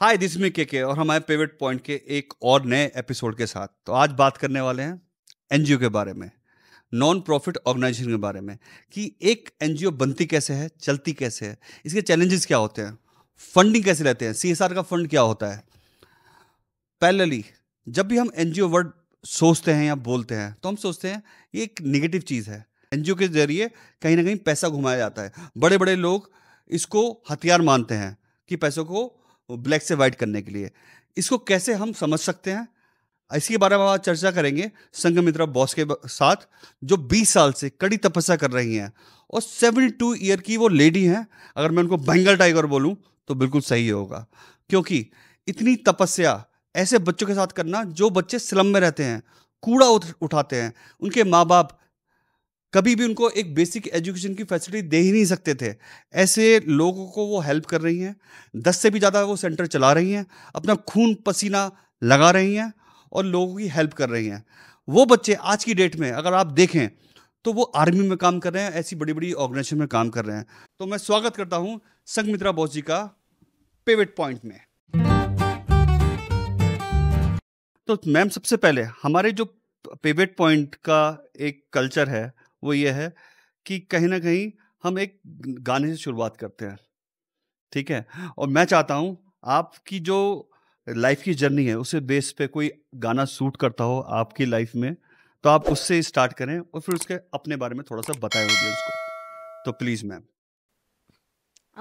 Hi this मी के के और हमारे पेविट पॉइंट के एक और नए एपिसोड के साथ तो आज बात करने वाले हैं एनजीओ के बारे में नॉन प्रॉफिट ऑर्गेनाइजेशन के बारे में कि एक एनजीओ बनती कैसे है चलती कैसे है इसके चैलेंजेस क्या होते हैं फंडिंग कैसे रहते हैं सीएसआर का फंड क्या होता है पैरेलली जब भी हम एनजीओ वर्ड सोचते हैं या बोलते हैं तो हम सोचते हैं ये एक निगेटिव चीज़ है एनजीओ के जरिए कहीं ना कहीं पैसा घुमाया जाता है बड़े बड़े लोग इसको हथियार मानते हैं कि पैसों को ब्लैक से वाइट करने के लिए इसको कैसे हम समझ सकते हैं इसके बारे में आज चर्चा करेंगे संगमित्रा बॉस के साथ जो 20 साल से कड़ी तपस्या कर रही हैं और 72 ईयर की वो लेडी हैं अगर मैं उनको बंगल टाइगर बोलूं तो बिल्कुल सही होगा क्योंकि इतनी तपस्या ऐसे बच्चों के साथ करना जो बच्चे स्लम में रहते हैं कूड़ा उठाते हैं उनके माँ बाप कभी भी उनको एक बेसिक एजुकेशन की फैसिलिटी दे ही नहीं सकते थे ऐसे लोगों को वो हेल्प कर रही हैं दस से भी ज़्यादा वो सेंटर चला रही हैं अपना खून पसीना लगा रही हैं और लोगों की हेल्प कर रही हैं वो बच्चे आज की डेट में अगर आप देखें तो वो आर्मी में काम कर रहे हैं ऐसी बड़ी बड़ी ऑर्गेनाइजेशन में काम कर रहे हैं तो मैं स्वागत करता हूँ संगमित्रा बोस जी का पेवेट पॉइंट में तो मैम सबसे पहले हमारे जो पेवेट पॉइंट का एक कल्चर है वो ये है कि कहीं ना कहीं हम एक गाने से शुरुआत करते हैं ठीक है और मैं चाहता हूँ आपकी जो लाइफ की जर्नी है उसे बेस पे कोई गाना सूट करता हो आपकी लाइफ में तो आप उससे स्टार्ट करें और फिर उसके अपने बारे में थोड़ा सा बताएं ऑडियंस को तो प्लीज़ मैम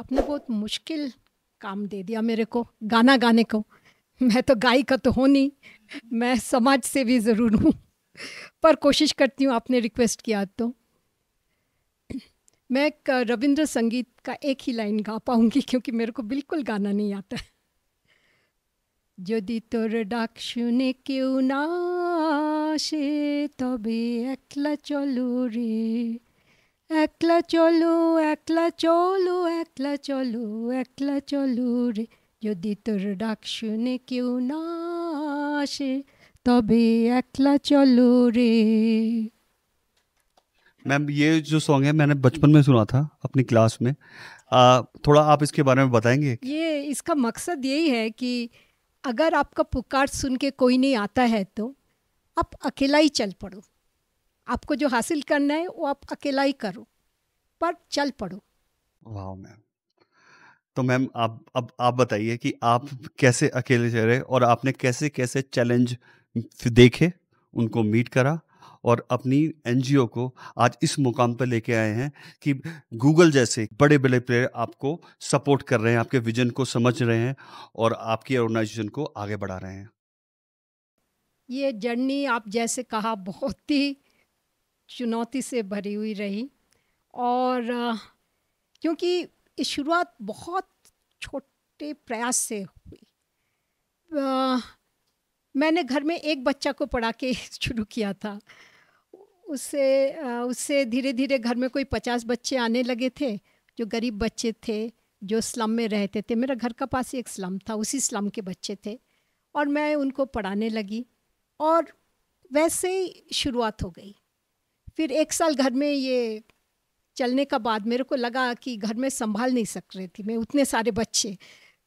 आपने बहुत मुश्किल काम दे दिया मेरे को गाना गाने को मैं तो गायिका तो हूँ नहीं मैं समाज भी ज़रूर हूँ पर कोशिश करती हूँ आपने रिक्वेस्ट किया तो मैं रविंद्र संगीत का एक ही लाइन गा पाऊंगी क्योंकि मेरे को बिल्कुल गाना नहीं आता যদি তোর ডাক শুনে কেউ না আসে তবে একলা চলো রে একলা চলো একলা চলো একলা চলো একলা চলো রে যদি তোর ডাক শুনে কেউ না আসে তবে একলা চলো রে मैम ये जो सॉन्ग है मैंने बचपन में सुना था अपनी क्लास में आ, थोड़ा आप इसके बारे में बताएंगे ये इसका मकसद यही है कि अगर आपका पुकार सुन के कोई नहीं आता है तो आप अकेला ही चल पड़ो आपको जो हासिल करना है वो आप अकेला ही करो पर चल पड़ो वाह मैम तो मैम आप अब आप बताइए कि आप कैसे अकेले चले और आपने कैसे कैसे चैलेंज देखे उनको मीट करा और अपनी एनजीओ को आज इस मुकाम पर लेके आए हैं कि गूगल जैसे बड़े बड़े प्लेयर आपको सपोर्ट कर रहे हैं आपके विजन को समझ रहे हैं और आपकी ऑर्गेनाइजेशन को आगे बढ़ा रहे हैं ये जर्नी आप जैसे कहा बहुत ही चुनौती से भरी हुई रही और क्योंकि शुरुआत बहुत छोटे प्रयास से हुई मैंने घर में एक बच्चा को पढ़ा के शुरू किया था उससे उससे धीरे धीरे घर में कोई पचास बच्चे आने लगे थे जो गरीब बच्चे थे जो स्लम में रहते थे मेरा घर का पास ही एक स्लम था उसी स्लम के बच्चे थे और मैं उनको पढ़ाने लगी और वैसे ही शुरुआत हो गई फिर एक साल घर में ये चलने का बाद मेरे को लगा कि घर में संभाल नहीं सक रही थी मैं उतने सारे बच्चे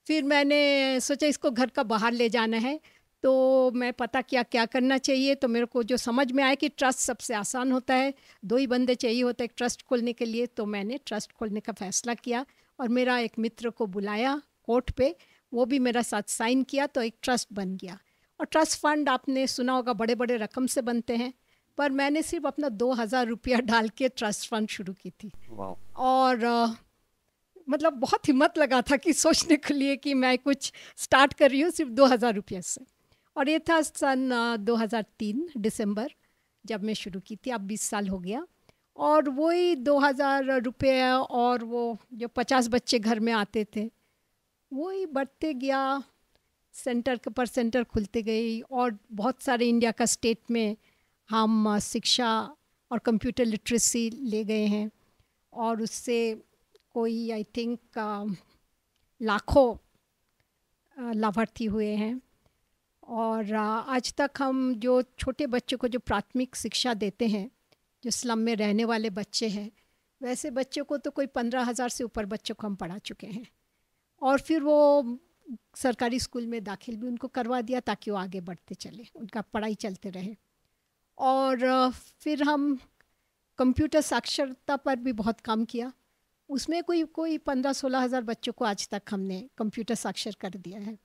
फिर मैंने सोचा इसको घर का बाहर ले जाना है तो मैं पता किया क्या करना चाहिए तो मेरे को जो समझ में आया कि ट्रस्ट सबसे आसान होता है दो ही बंदे चाहिए होते हैं ट्रस्ट खोलने के लिए तो मैंने ट्रस्ट खोलने का फैसला किया और मेरा एक मित्र को बुलाया कोर्ट पे वो भी मेरा साथ साइन किया तो एक ट्रस्ट बन गया और ट्रस्ट फंड आपने सुना होगा बड़े बड़े रकम से बनते हैं पर मैंने सिर्फ अपना दो हज़ार रुपया डाल के ट्रस्ट फंड शुरू की थी और आ, मतलब बहुत हिम्मत लगा था कि सोचने के लिए कि मैं कुछ स्टार्ट कर रही हूँ सिर्फ दो हज़ार रुपये से और ये था सन 2003 दिसंबर जब मैं शुरू की थी अब बीस साल हो गया और वही दो हज़ार रुपये और वो जो पचास बच्चे घर में आते थे वही बढ़ते गया सेंटर के पर सेंटर खुलते गई और बहुत सारे इंडिया का स्टेट में हम शिक्षा और कंप्यूटर लिटरेसी ले गए हैं और उससे कोई आई थिंक लाखों लाभार्थी हुए हैं और आज तक हम जो छोटे बच्चों को जो प्राथमिक शिक्षा देते हैं जो स्लम में रहने वाले बच्चे हैं वैसे बच्चों को तो कोई पंद्रह हज़ार से ऊपर बच्चों को हम पढ़ा चुके हैं और फिर वो सरकारी स्कूल में दाखिल भी उनको करवा दिया ताकि वो आगे बढ़ते चले उनका पढ़ाई चलते रहे और फिर हम कंप्यूटर साक्षरता पर भी बहुत काम किया उसमें कोई कोई पंद्रह सोलह हज़ार बच्चों को आज तक हमने कंप्यूटर साक्षर कर दिया है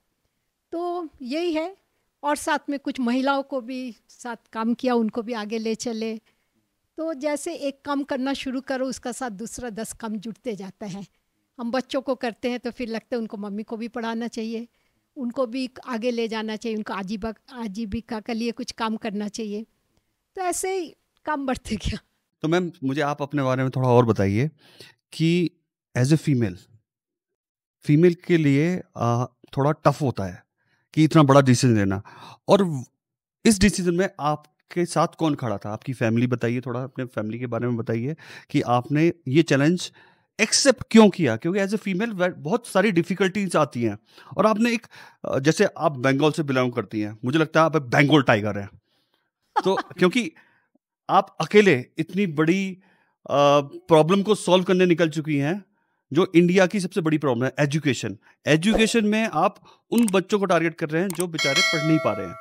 तो यही है और साथ में कुछ महिलाओं को भी साथ काम किया उनको भी आगे ले चले तो जैसे एक काम करना शुरू करो उसका साथ दूसरा दस काम जुटते जाते हैं हम बच्चों को करते हैं तो फिर लगता है उनको मम्मी को भी पढ़ाना चाहिए उनको भी आगे ले जाना चाहिए उनको आजीबा आजीविका के लिए कुछ काम करना चाहिए तो ऐसे ही काम बढ़ते गया तो मैम मुझे आप अपने बारे में थोड़ा और बताइए कि एज ए फीमेल फीमेल के लिए आ, थोड़ा टफ होता है कि इतना बड़ा डिसीजन लेना और इस डिसीजन में आपके साथ कौन खड़ा था आपकी फैमिली बताइए थोड़ा अपने फैमिली के बारे में बताइए कि आपने ये चैलेंज एक्सेप्ट क्यों किया क्योंकि एज ए फीमेल बहुत सारी डिफिकल्टीज आती हैं और आपने एक जैसे आप बंगाल से बिलोंग करती हैं मुझे लगता है आप बेंगोल टाइगर हैं तो क्योंकि आप अकेले इतनी बड़ी प्रॉब्लम को सॉल्व करने निकल चुकी हैं जो इंडिया की सबसे बड़ी प्रॉब्लम है एजुकेशन एजुकेशन में आप उन बच्चों को टारगेट कर रहे हैं जो बेचारे पढ़ नहीं पा रहे हैं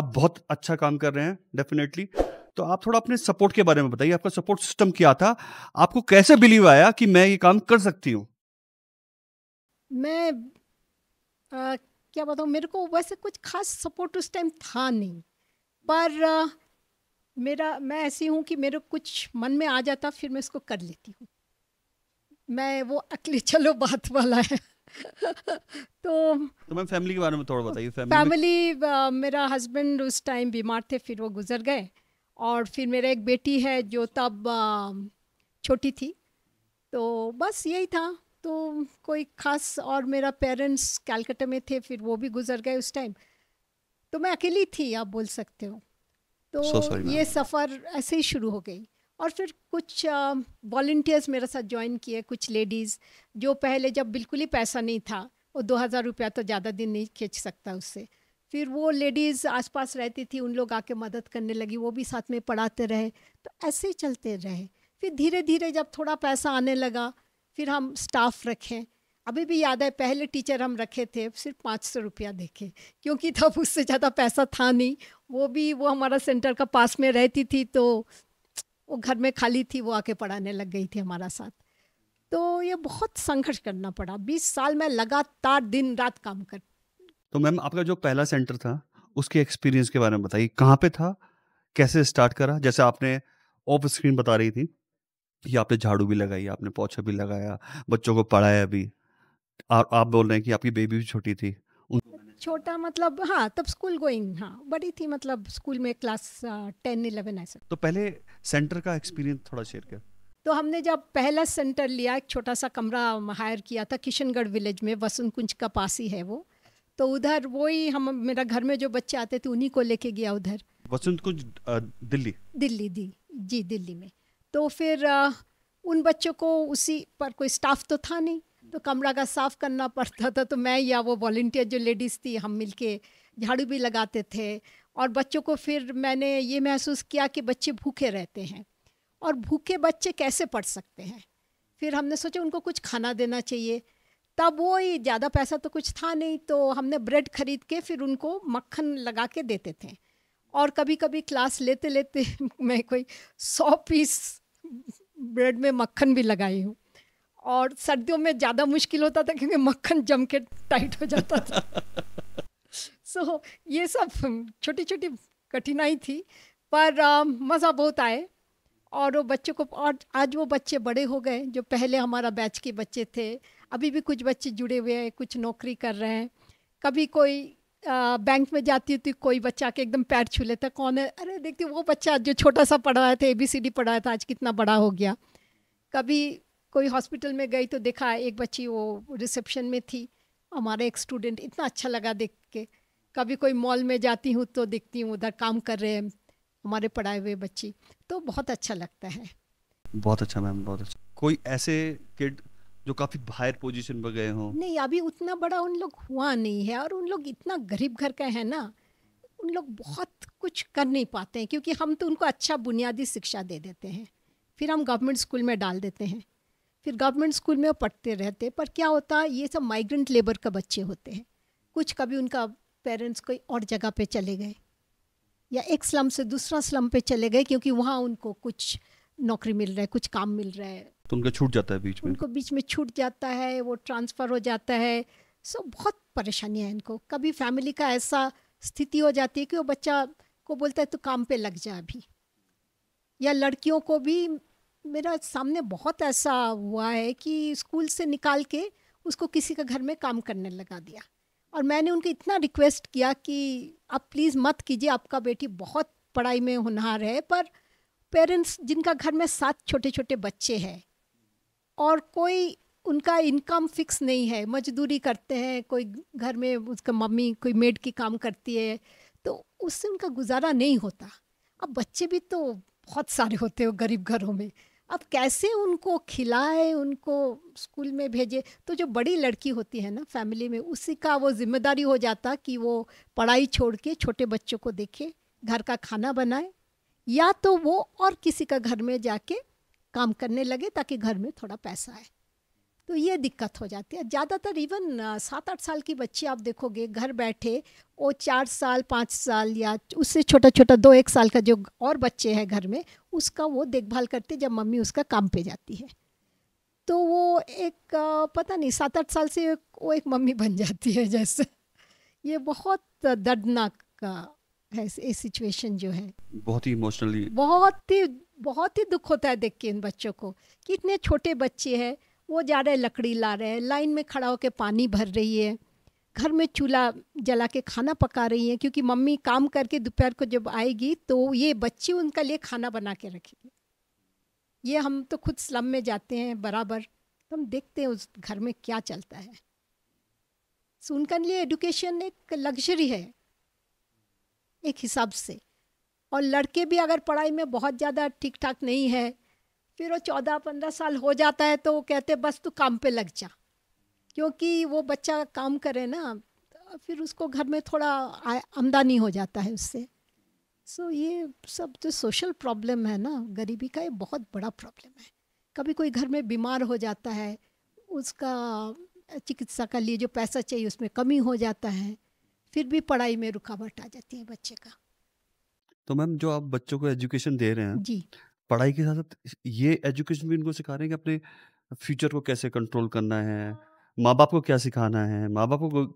आप बहुत अच्छा काम कर रहे हैं डेफिनेटली तो आप थोड़ा अपने सपोर्ट के बारे में बताइए आपका सपोर्ट सिस्टम क्या था आपको कैसे बिलीव आया कि मैं ये काम कर सकती हूँ मैं आ, क्या बताऊँ मेरे को वैसे कुछ खास सपोर्ट उस टाइम था नहीं पर आ, मेरा मैं ऐसी हूँ कि मेरे कुछ मन में आ जाता फिर मैं इसको कर लेती हूँ मैं वो अकेले चलो बात वाला है तो तो मैं फैमिली के बारे में थोड़ा बताइए फैमिली, फैमिली में... आ, मेरा हस्बैंड उस टाइम बीमार थे फिर वो गुजर गए और फिर मेरा एक बेटी है जो तब छोटी थी तो बस यही था तो कोई ख़ास और मेरा पेरेंट्स कैलकटा में थे फिर वो भी गुजर गए उस टाइम तो मैं अकेली थी आप बोल सकते हो तो so sorry, ये सफ़र ऐसे ही शुरू हो गई और फिर कुछ वॉल्टियर्स मेरे साथ ज्वाइन किए कुछ लेडीज़ जो पहले जब बिल्कुल ही पैसा नहीं था वो दो हज़ार रुपया तो ज़्यादा दिन नहीं खींच सकता उससे फिर वो लेडीज़ आसपास रहती थी उन लोग आके मदद करने लगी वो भी साथ में पढ़ाते रहे तो ऐसे ही चलते रहे फिर धीरे धीरे जब थोड़ा पैसा आने लगा फिर हम स्टाफ रखें अभी भी याद है पहले टीचर हम रखे थे सिर्फ पाँच सौ रुपया देखे क्योंकि तब उससे ज़्यादा पैसा था नहीं वो भी वो हमारा सेंटर का पास में रहती थी तो वो घर में खाली थी वो आके पढ़ाने लग गई थी हमारा साथ तो ये बहुत संघर्ष करना पड़ा बीस साल में लगातार दिन रात काम कर तो मैम आपका जो पहला सेंटर था उसके एक्सपीरियंस के बारे में बताइए कहाँ पे था कैसे स्टार्ट करा जैसे आपने ऑफ स्क्रीन बता रही थी कि आपने झाड़ू भी लगाई आपने पोछा भी लगाया बच्चों को पढ़ाया भी और आप बोल रहे हैं कि आपकी बेबी भी छोटी थी छोटा मतलब हाँ तब स्कूल गोइंग हाँ बड़ी थी मतलब स्कूल में क्लास टेन इलेवन ऐसे तो पहले सेंटर का एक्सपीरियंस थोड़ा शेयर कर तो हमने जब पहला सेंटर लिया एक छोटा सा कमरा हायर किया था किशनगढ़ विलेज में वसंत कुंज का पास ही है वो तो उधर वही हम मेरा घर में जो बच्चे आते थे उन्हीं को लेके गया उधर वसंत कुंज दिल्ली दिल्ली दी जी दिल्ली में तो फिर उन बच्चों को उसी पर कोई स्टाफ तो था नहीं तो कमरा का साफ़ करना पड़ता था तो मैं या वो वॉल्टियर जो लेडीज़ थी हम मिल झाड़ू भी लगाते थे और बच्चों को फिर मैंने ये महसूस किया कि बच्चे भूखे रहते हैं और भूखे बच्चे कैसे पढ़ सकते हैं फिर हमने सोचा उनको कुछ खाना देना चाहिए तब वो ही ज़्यादा पैसा तो कुछ था नहीं तो हमने ब्रेड खरीद के फिर उनको मक्खन लगा के देते थे और कभी कभी क्लास लेते लेते मैं कोई सौ पीस ब्रेड में मक्खन भी लगाई हूँ और सर्दियों में ज़्यादा मुश्किल होता था क्योंकि मक्खन जम के टाइट हो जाता था सो so, ये सब छोटी छोटी कठिनाई थी पर मज़ा बहुत आए और वो बच्चों को और आज वो बच्चे बड़े हो गए जो पहले हमारा बैच के बच्चे थे अभी भी कुछ बच्चे जुड़े हुए हैं कुछ नौकरी कर रहे हैं कभी कोई आ, बैंक में जाती थी कोई बच्चा के एकदम पैर छू लेता कौन है अरे देखती वो बच्चा जो छोटा सा पढ़ाया था ए बी सी डी पढ़ाया था आज कितना बड़ा हो गया कभी कोई हॉस्पिटल में गई तो देखा एक बच्ची वो रिसेप्शन में थी हमारा एक स्टूडेंट इतना अच्छा लगा देख के कभी कोई मॉल में जाती हूँ तो देखती हूँ उधर काम कर रहे हैं हमारे पढ़ाए हुए बच्ची तो बहुत अच्छा लगता है बहुत अच्छा मैम बहुत अच्छा कोई ऐसे किड जो काफी हायर पोजीशन पर गए हों नहीं अभी उतना बड़ा उन लोग हुआ नहीं है और उन लोग इतना गरीब घर का है ना उन लोग बहुत कुछ कर नहीं पाते हैं क्योंकि हम तो उनको अच्छा बुनियादी शिक्षा दे देते हैं फिर हम गवर्नमेंट स्कूल में डाल देते हैं फिर गवर्नमेंट स्कूल में वो पढ़ते रहते पर क्या होता है ये सब माइग्रेंट लेबर का बच्चे होते हैं कुछ कभी उनका पेरेंट्स कोई और जगह पे चले गए या एक स्लम से दूसरा स्लम पे चले गए क्योंकि वहाँ उनको कुछ नौकरी मिल रहा है कुछ काम मिल रहा है तो उनका छूट जाता है बीच में उनको बीच में छूट जाता है वो ट्रांसफ़र हो जाता है सो बहुत परेशानियाँ हैं इनको कभी फैमिली का ऐसा स्थिति हो जाती है कि वो बच्चा को बोलता है तो काम पे लग जा अभी या लड़कियों को भी मेरा सामने बहुत ऐसा हुआ है कि स्कूल से निकाल के उसको किसी के घर में काम करने लगा दिया और मैंने उनको इतना रिक्वेस्ट किया कि आप प्लीज़ मत कीजिए आपका बेटी बहुत पढ़ाई में होनहार है पर पेरेंट्स जिनका घर में सात छोटे छोटे बच्चे हैं और कोई उनका इनकम फिक्स नहीं है मजदूरी करते हैं कोई घर में उसका मम्मी कोई मेड की काम करती है तो उससे उनका गुजारा नहीं होता अब बच्चे भी तो बहुत सारे होते हो गरीब घरों में अब कैसे उनको खिलाए उनको स्कूल में भेजे तो जो बड़ी लड़की होती है ना फैमिली में उसी का वो जिम्मेदारी हो जाता कि वो पढ़ाई छोड़ के छोटे बच्चों को देखे घर का खाना बनाए या तो वो और किसी का घर में जाके काम करने लगे ताकि घर में थोड़ा पैसा आए तो ये दिक्कत हो जाती है ज़्यादातर इवन सात आठ साल की बच्ची आप देखोगे घर बैठे वो चार साल पाँच साल या उससे छोटा छोटा दो एक साल का जो और बच्चे हैं घर में उसका वो देखभाल करते जब मम्मी उसका काम पे जाती है तो वो एक पता नहीं सात आठ साल से वो एक मम्मी बन जाती है जैसे ये बहुत दर्दनाक का है ये सिचुएशन जो है बहुत ही इमोशनली बहुत ही बहुत ही दुख होता है देख के इन बच्चों को कि इतने छोटे बच्चे हैं वो जा रहे लकड़ी ला रहे हैं लाइन में खड़ा होकर पानी भर रही है घर में चूल्हा जला के खाना पका रही है क्योंकि मम्मी काम करके दोपहर को जब आएगी तो ये बच्चे उनका लिए खाना बना के रखेगी ये हम तो खुद स्लम में जाते हैं बराबर तो हम देखते हैं उस घर में क्या चलता है सो तो उनके लिए एडुकेशन एक लग्जरी है एक हिसाब से और लड़के भी अगर पढ़ाई में बहुत ज़्यादा ठीक ठाक नहीं है फिर वो चौदह पंद्रह साल हो जाता है तो वो कहते बस तू काम पे लग जा क्योंकि वो बच्चा काम करे ना फिर उसको घर में थोड़ा आमदनी हो जाता है उससे सो so, ये सब जो सोशल प्रॉब्लम है ना गरीबी का ये बहुत बड़ा प्रॉब्लम है कभी कोई घर में बीमार हो जाता है उसका चिकित्सा के लिए जो पैसा चाहिए उसमें कमी हो जाता है फिर भी पढ़ाई में रुकावट आ जाती है बच्चे का तो मैम जो आप बच्चों को एजुकेशन दे रहे हैं जी पढ़ाई के साथ साथ ये एजुकेशन भी इनको सिखा रहे हैं कि अपने फ्यूचर को कैसे कंट्रोल करना है माँ बाप को क्या सिखाना है माँ बाप को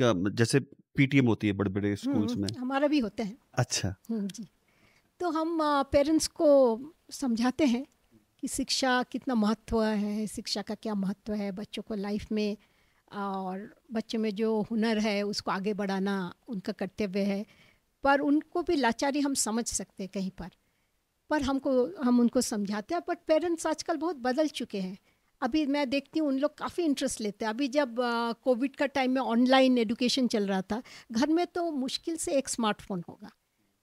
क्या जैसे पीटीएम होती है बड़े बड़े स्कूल्स में हमारा भी होता है अच्छा जी तो हम पेरेंट्स को समझाते हैं कि शिक्षा कितना महत्व है शिक्षा का क्या महत्व है बच्चों को लाइफ में और बच्चों में जो हुनर है उसको आगे बढ़ाना उनका कर्तव्य है पर उनको भी लाचारी हम समझ सकते हैं कहीं पर पर हमको हम उनको समझाते हैं बट पेरेंट्स आजकल बहुत बदल चुके हैं अभी मैं देखती हूँ उन लोग काफ़ी इंटरेस्ट लेते हैं अभी जब कोविड का टाइम में ऑनलाइन एडुकेशन चल रहा था घर में तो मुश्किल से एक स्मार्टफोन होगा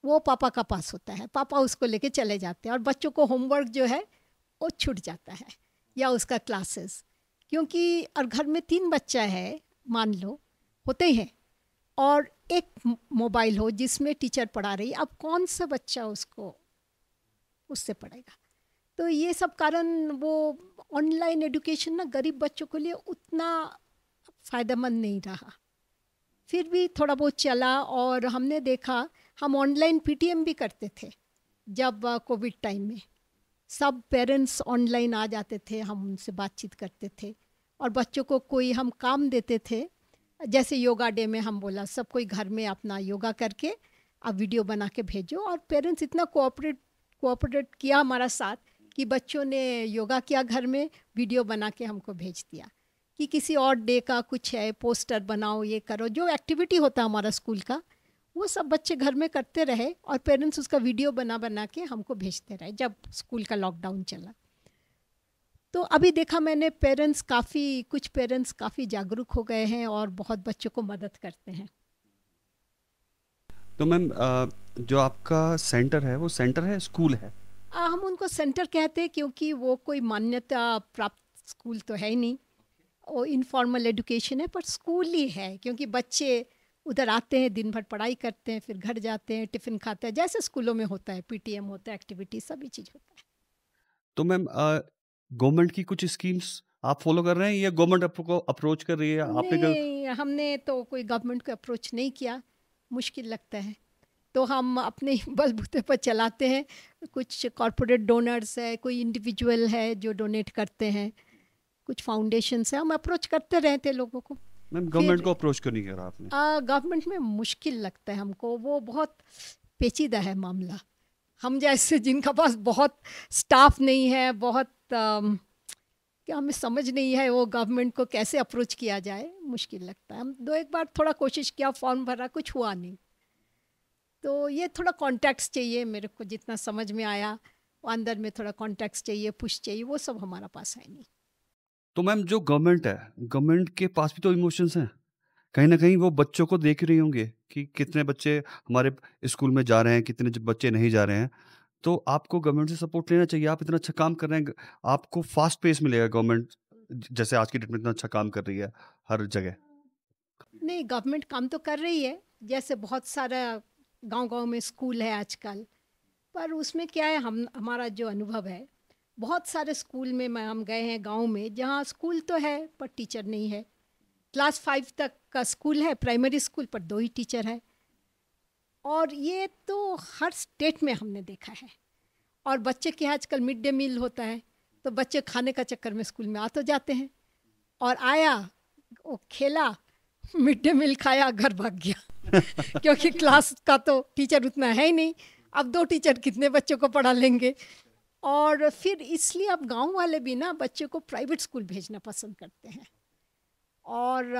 वो पापा का पास होता है पापा उसको लेके चले जाते हैं और बच्चों को होमवर्क जो है वो छूट जाता है या उसका क्लासेस क्योंकि और घर में तीन बच्चा है मान लो होते ही हैं और एक मोबाइल हो जिसमें टीचर पढ़ा रही अब कौन सा बच्चा उसको उससे पड़ेगा तो ये सब कारण वो ऑनलाइन एडुकेशन ना गरीब बच्चों के लिए उतना फ़ायदेमंद नहीं रहा फिर भी थोड़ा बहुत चला और हमने देखा हम ऑनलाइन पी भी करते थे जब कोविड टाइम में सब पेरेंट्स ऑनलाइन आ जाते थे हम उनसे बातचीत करते थे और बच्चों को कोई हम काम देते थे जैसे योगा डे में हम बोला सब कोई घर में अपना योगा करके आप वीडियो बना के भेजो और पेरेंट्स इतना कोऑपरेट कोऑपरेट किया हमारा साथ कि बच्चों ने योगा किया घर में वीडियो बना के हमको भेज दिया कि किसी और डे का कुछ है पोस्टर बनाओ ये करो जो एक्टिविटी होता हमारा स्कूल का वो सब बच्चे घर में करते रहे और पेरेंट्स उसका वीडियो बना बना के हमको भेजते रहे जब स्कूल का लॉकडाउन चला तो अभी देखा मैंने पेरेंट्स काफ़ी कुछ पेरेंट्स काफ़ी जागरूक हो गए हैं और बहुत बच्चों को मदद करते हैं तो मैम जो आपका सेंटर है वो सेंटर है स्कूल है आ, हम उनको सेंटर कहते हैं क्योंकि वो कोई मान्यता प्राप्त स्कूल तो है ही नहीं वो इनफॉर्मल एडुकेशन है पर स्कूल ही है क्योंकि बच्चे उधर आते हैं दिन भर पढ़ाई करते हैं फिर घर जाते हैं टिफ़िन खाते हैं जैसे स्कूलों में होता है पीटीएम होता है एक्टिविटी सभी चीज़ होता है तो मैम गवर्नमेंट की कुछ स्कीम्स आप फॉलो कर रहे हैं या गवर्नमेंट आपको अप्रोच कर रही है आपने कर... हमने तो कोई गवर्नमेंट को अप्रोच नहीं किया मुश्किल लगता है तो हम अपने बलबूते पर चलाते हैं कुछ कॉरपोरेट डोनर्स है कोई इंडिविजुअल है जो डोनेट करते हैं कुछ फाउंडेशन है हम अप्रोच करते रहते हैं लोगों को मैम गवर्नमेंट को अप्रोच क्यों नहीं करा आपने गवर्नमेंट में मुश्किल लगता है हमको वो बहुत पेचीदा है मामला हम जैसे जिनका पास बहुत स्टाफ नहीं है बहुत कि हमें समझ नहीं है वो गवर्नमेंट को कैसे अप्रोच किया जाए मुश्किल लगता है हम दो एक बार थोड़ा कोशिश किया फॉर्म भरा कुछ हुआ नहीं तो ये थोड़ा कॉन्टैक्ट्स चाहिए मेरे को जितना समझ में आया अंदर में थोड़ा कॉन्टैक्ट्स चाहिए पुश चाहिए वो सब हमारा पास है नहीं तो मैम जो गवर्नमेंट है गवर्नमेंट के पास भी तो इमोशंस हैं कहीं ना कहीं वो बच्चों को देख रही होंगे कि कितने बच्चे हमारे स्कूल में जा रहे हैं कितने बच्चे नहीं जा रहे हैं तो आपको गवर्नमेंट से सपोर्ट लेना चाहिए आप इतना अच्छा काम कर रहे हैं आपको फास्ट पेस मिलेगा गवर्नमेंट जैसे आज की डेट में इतना अच्छा काम कर रही है हर जगह नहीं गवर्नमेंट काम तो कर रही है जैसे बहुत सारा गांव गांव में स्कूल है आजकल पर उसमें क्या है हम हमारा जो अनुभव है बहुत सारे स्कूल में हम गए हैं गांव में जहाँ स्कूल तो है पर टीचर नहीं है क्लास फाइव तक का स्कूल है प्राइमरी स्कूल पर दो ही टीचर है और ये तो हर स्टेट में हमने देखा है और बच्चे के यहाँ आजकल मिड डे मील होता है तो बच्चे खाने का चक्कर में स्कूल में आ तो जाते हैं और आया वो खेला मिड डे मील खाया घर भाग गया क्योंकि क्लास का तो टीचर उतना है ही नहीं अब दो टीचर कितने बच्चों को पढ़ा लेंगे और फिर इसलिए अब गांव वाले भी ना बच्चे को प्राइवेट स्कूल भेजना पसंद करते हैं और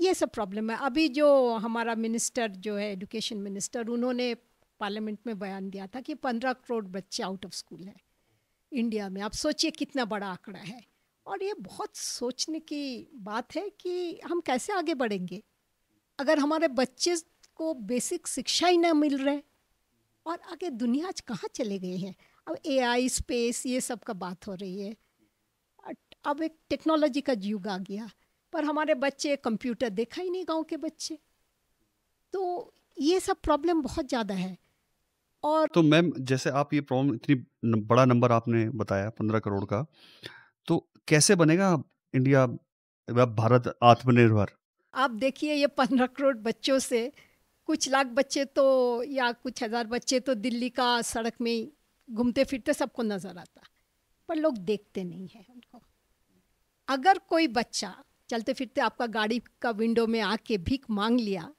ये सब प्रॉब्लम है अभी जो हमारा मिनिस्टर जो है एजुकेशन मिनिस्टर उन्होंने पार्लियामेंट में बयान दिया था कि पंद्रह करोड़ बच्चे आउट ऑफ स्कूल हैं इंडिया में आप सोचिए कितना बड़ा आंकड़ा है और ये बहुत सोचने की बात है कि हम कैसे आगे बढ़ेंगे अगर हमारे बच्चे को बेसिक शिक्षा ही ना मिल रहे और आगे दुनिया आज कहाँ चले गए हैं अब ए स्पेस ये सब का बात हो रही है अब एक टेक्नोलॉजी का युग आ गया पर हमारे बच्चे कंप्यूटर देखा ही नहीं गांव के बच्चे तो ये सब प्रॉब्लम बहुत ज़्यादा है और तो मैम जैसे आप ये प्रॉब्लम इतनी बड़ा नंबर आपने बताया पंद्रह करोड़ का तो कैसे बनेगा इंडिया भारत आत्मनिर्भर आप देखिए ये पंद्रह करोड़ बच्चों से कुछ लाख बच्चे तो या कुछ हज़ार बच्चे तो दिल्ली का सड़क में घूमते फिरते सबको नज़र आता पर लोग देखते नहीं हैं उनको अगर कोई बच्चा चलते फिरते आपका गाड़ी का विंडो में आके भीख मांग लिया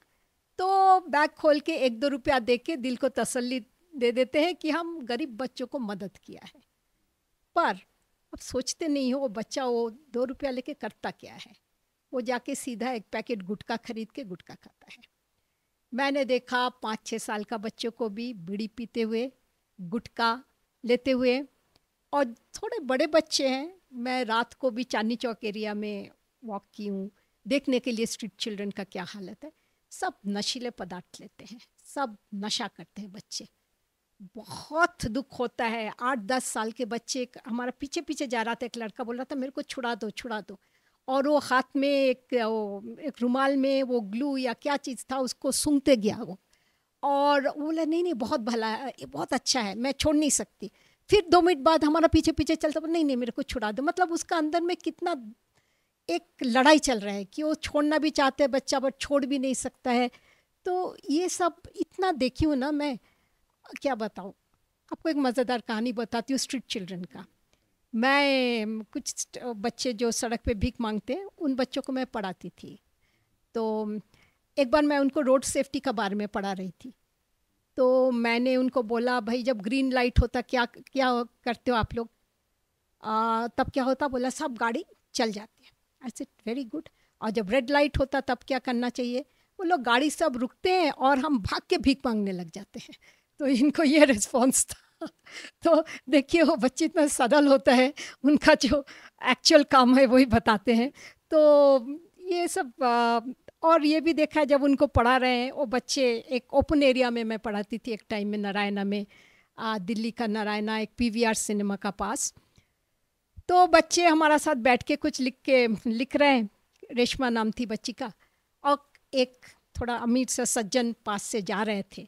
तो बैग खोल के एक दो रुपया दे के दिल को तसल्ली दे देते हैं कि हम गरीब बच्चों को मदद किया है पर अब सोचते नहीं हो वो बच्चा वो दो रुपया लेके करता क्या है वो जाके सीधा एक पैकेट गुटखा खरीद के गुटखा खाता है मैंने देखा पाँच छः साल का बच्चों को भी बीड़ी पीते हुए गुटखा लेते हुए और थोड़े बड़े बच्चे हैं मैं रात को भी चांदनी चौक एरिया में वॉक की हूँ देखने के लिए स्ट्रीट चिल्ड्रन का क्या हालत है सब नशीले पदार्थ लेते हैं सब नशा करते हैं बच्चे बहुत दुख होता है आठ दस साल के बच्चे हमारा पीछे पीछे जा रहा था एक लड़का बोल रहा था मेरे को छुड़ा दो छुड़ा दो और वो हाथ में एक वो एक रुमाल में वो ग्लू या क्या चीज़ था उसको सूंघते गया वो और वो बोला नहीं नहीं बहुत भला है बहुत अच्छा है मैं छोड़ नहीं सकती फिर दो मिनट बाद हमारा पीछे पीछे चलता नहीं नहीं मेरे को छुड़ा दो मतलब उसका अंदर में कितना एक लड़ाई चल रहा है कि वो छोड़ना भी चाहते हैं बच्चा बट छोड़ भी नहीं सकता है तो ये सब इतना देखी हूँ ना मैं क्या बताऊँ आपको एक मज़ेदार कहानी बताती हूँ स्ट्रीट चिल्ड्रन का मैं कुछ बच्चे जो सड़क पे भीख मांगते हैं उन बच्चों को मैं पढ़ाती थी तो एक बार मैं उनको रोड सेफ्टी का बारे में पढ़ा रही थी तो मैंने उनको बोला भाई जब ग्रीन लाइट होता क्या क्या करते हो आप लोग आ, तब क्या होता बोला सब गाड़ी चल जाती आई सेट वेरी गुड और जब रेड लाइट होता तब क्या करना चाहिए वो लोग गाड़ी सब रुकते हैं और हम भाग के भीख मांगने लग जाते हैं तो इनको ये रिस्पॉन्स था तो देखिए वो बच्चे इतना सदल होता है उनका जो एक्चुअल काम है वही बताते हैं तो ये सब आ, और ये भी देखा है जब उनको पढ़ा रहे हैं वो बच्चे एक ओपन एरिया में मैं पढ़ाती थी एक टाइम में नारायणा में आ, दिल्ली का नारायणा एक पीवीआर सिनेमा का पास तो बच्चे हमारा साथ बैठ के कुछ लिख के लिख रहे हैं रेशमा नाम थी बच्ची का और एक थोड़ा अमीर सा सज्जन पास से जा रहे थे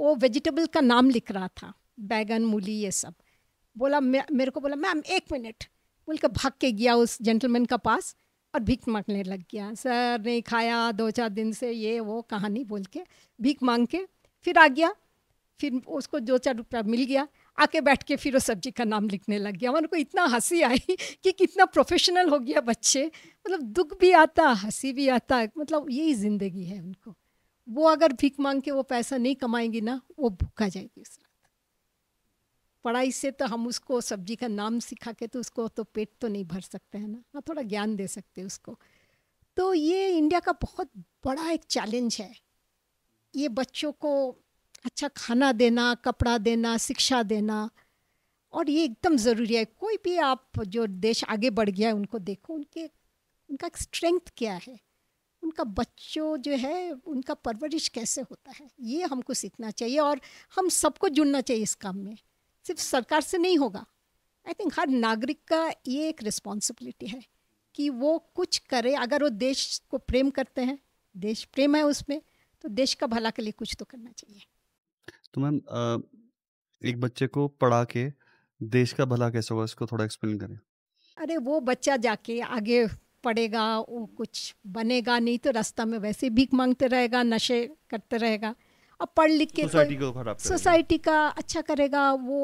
वो वेजिटेबल का नाम लिख रहा था बैगन मूली ये सब बोला मेरे को बोला मैम एक मिनट बोल के भाग के गया उस जेंटलमैन का पास और भीख मांगने लग गया सर नहीं खाया दो चार दिन से ये वो कहानी बोल के भीख मांग के फिर आ गया फिर उसको दो चार रुपया मिल गया आके बैठ के फिर वो सब्जी का नाम लिखने लग गया उनको इतना हंसी आई कि कितना प्रोफेशनल हो गया बच्चे मतलब दुख भी आता हंसी भी आता मतलब यही ज़िंदगी है उनको वो अगर भीख मांग के वो पैसा नहीं कमाएंगी ना वो भूखा जाएगी उस रात पढ़ाई से तो हम उसको सब्जी का नाम सिखा के तो उसको तो पेट तो नहीं भर सकते हैं ना हाँ थोड़ा ज्ञान दे सकते उसको तो ये इंडिया का बहुत बड़ा एक चैलेंज है ये बच्चों को अच्छा खाना देना कपड़ा देना शिक्षा देना और ये एकदम ज़रूरी है कोई भी आप जो देश आगे बढ़ गया है उनको देखो उनके उनका स्ट्रेंथ क्या है उनका बच्चों जो है उनका परवरिश कैसे होता है ये हमको सीखना चाहिए और हम सबको जुड़ना चाहिए इस काम में सिर्फ सरकार से नहीं होगा आई थिंक हर नागरिक का ये एक रिस्पॉन्सिबिलिटी है कि वो कुछ करे अगर वो देश को प्रेम करते हैं देश प्रेम है उसमें तो देश का भला के लिए कुछ तो करना चाहिए तो मैम एक बच्चे को पढ़ा के देश का भला कैसे होगा इसको थोड़ा एक्सप्लेन करें अरे वो बच्चा जाके आगे पढ़ेगा वो कुछ बनेगा नहीं तो रास्ता में वैसे भीख मांगते रहेगा नशे करते रहेगा अब पढ़ लिख के सोसाइटी को खराब सोसाइटी का अच्छा करेगा वो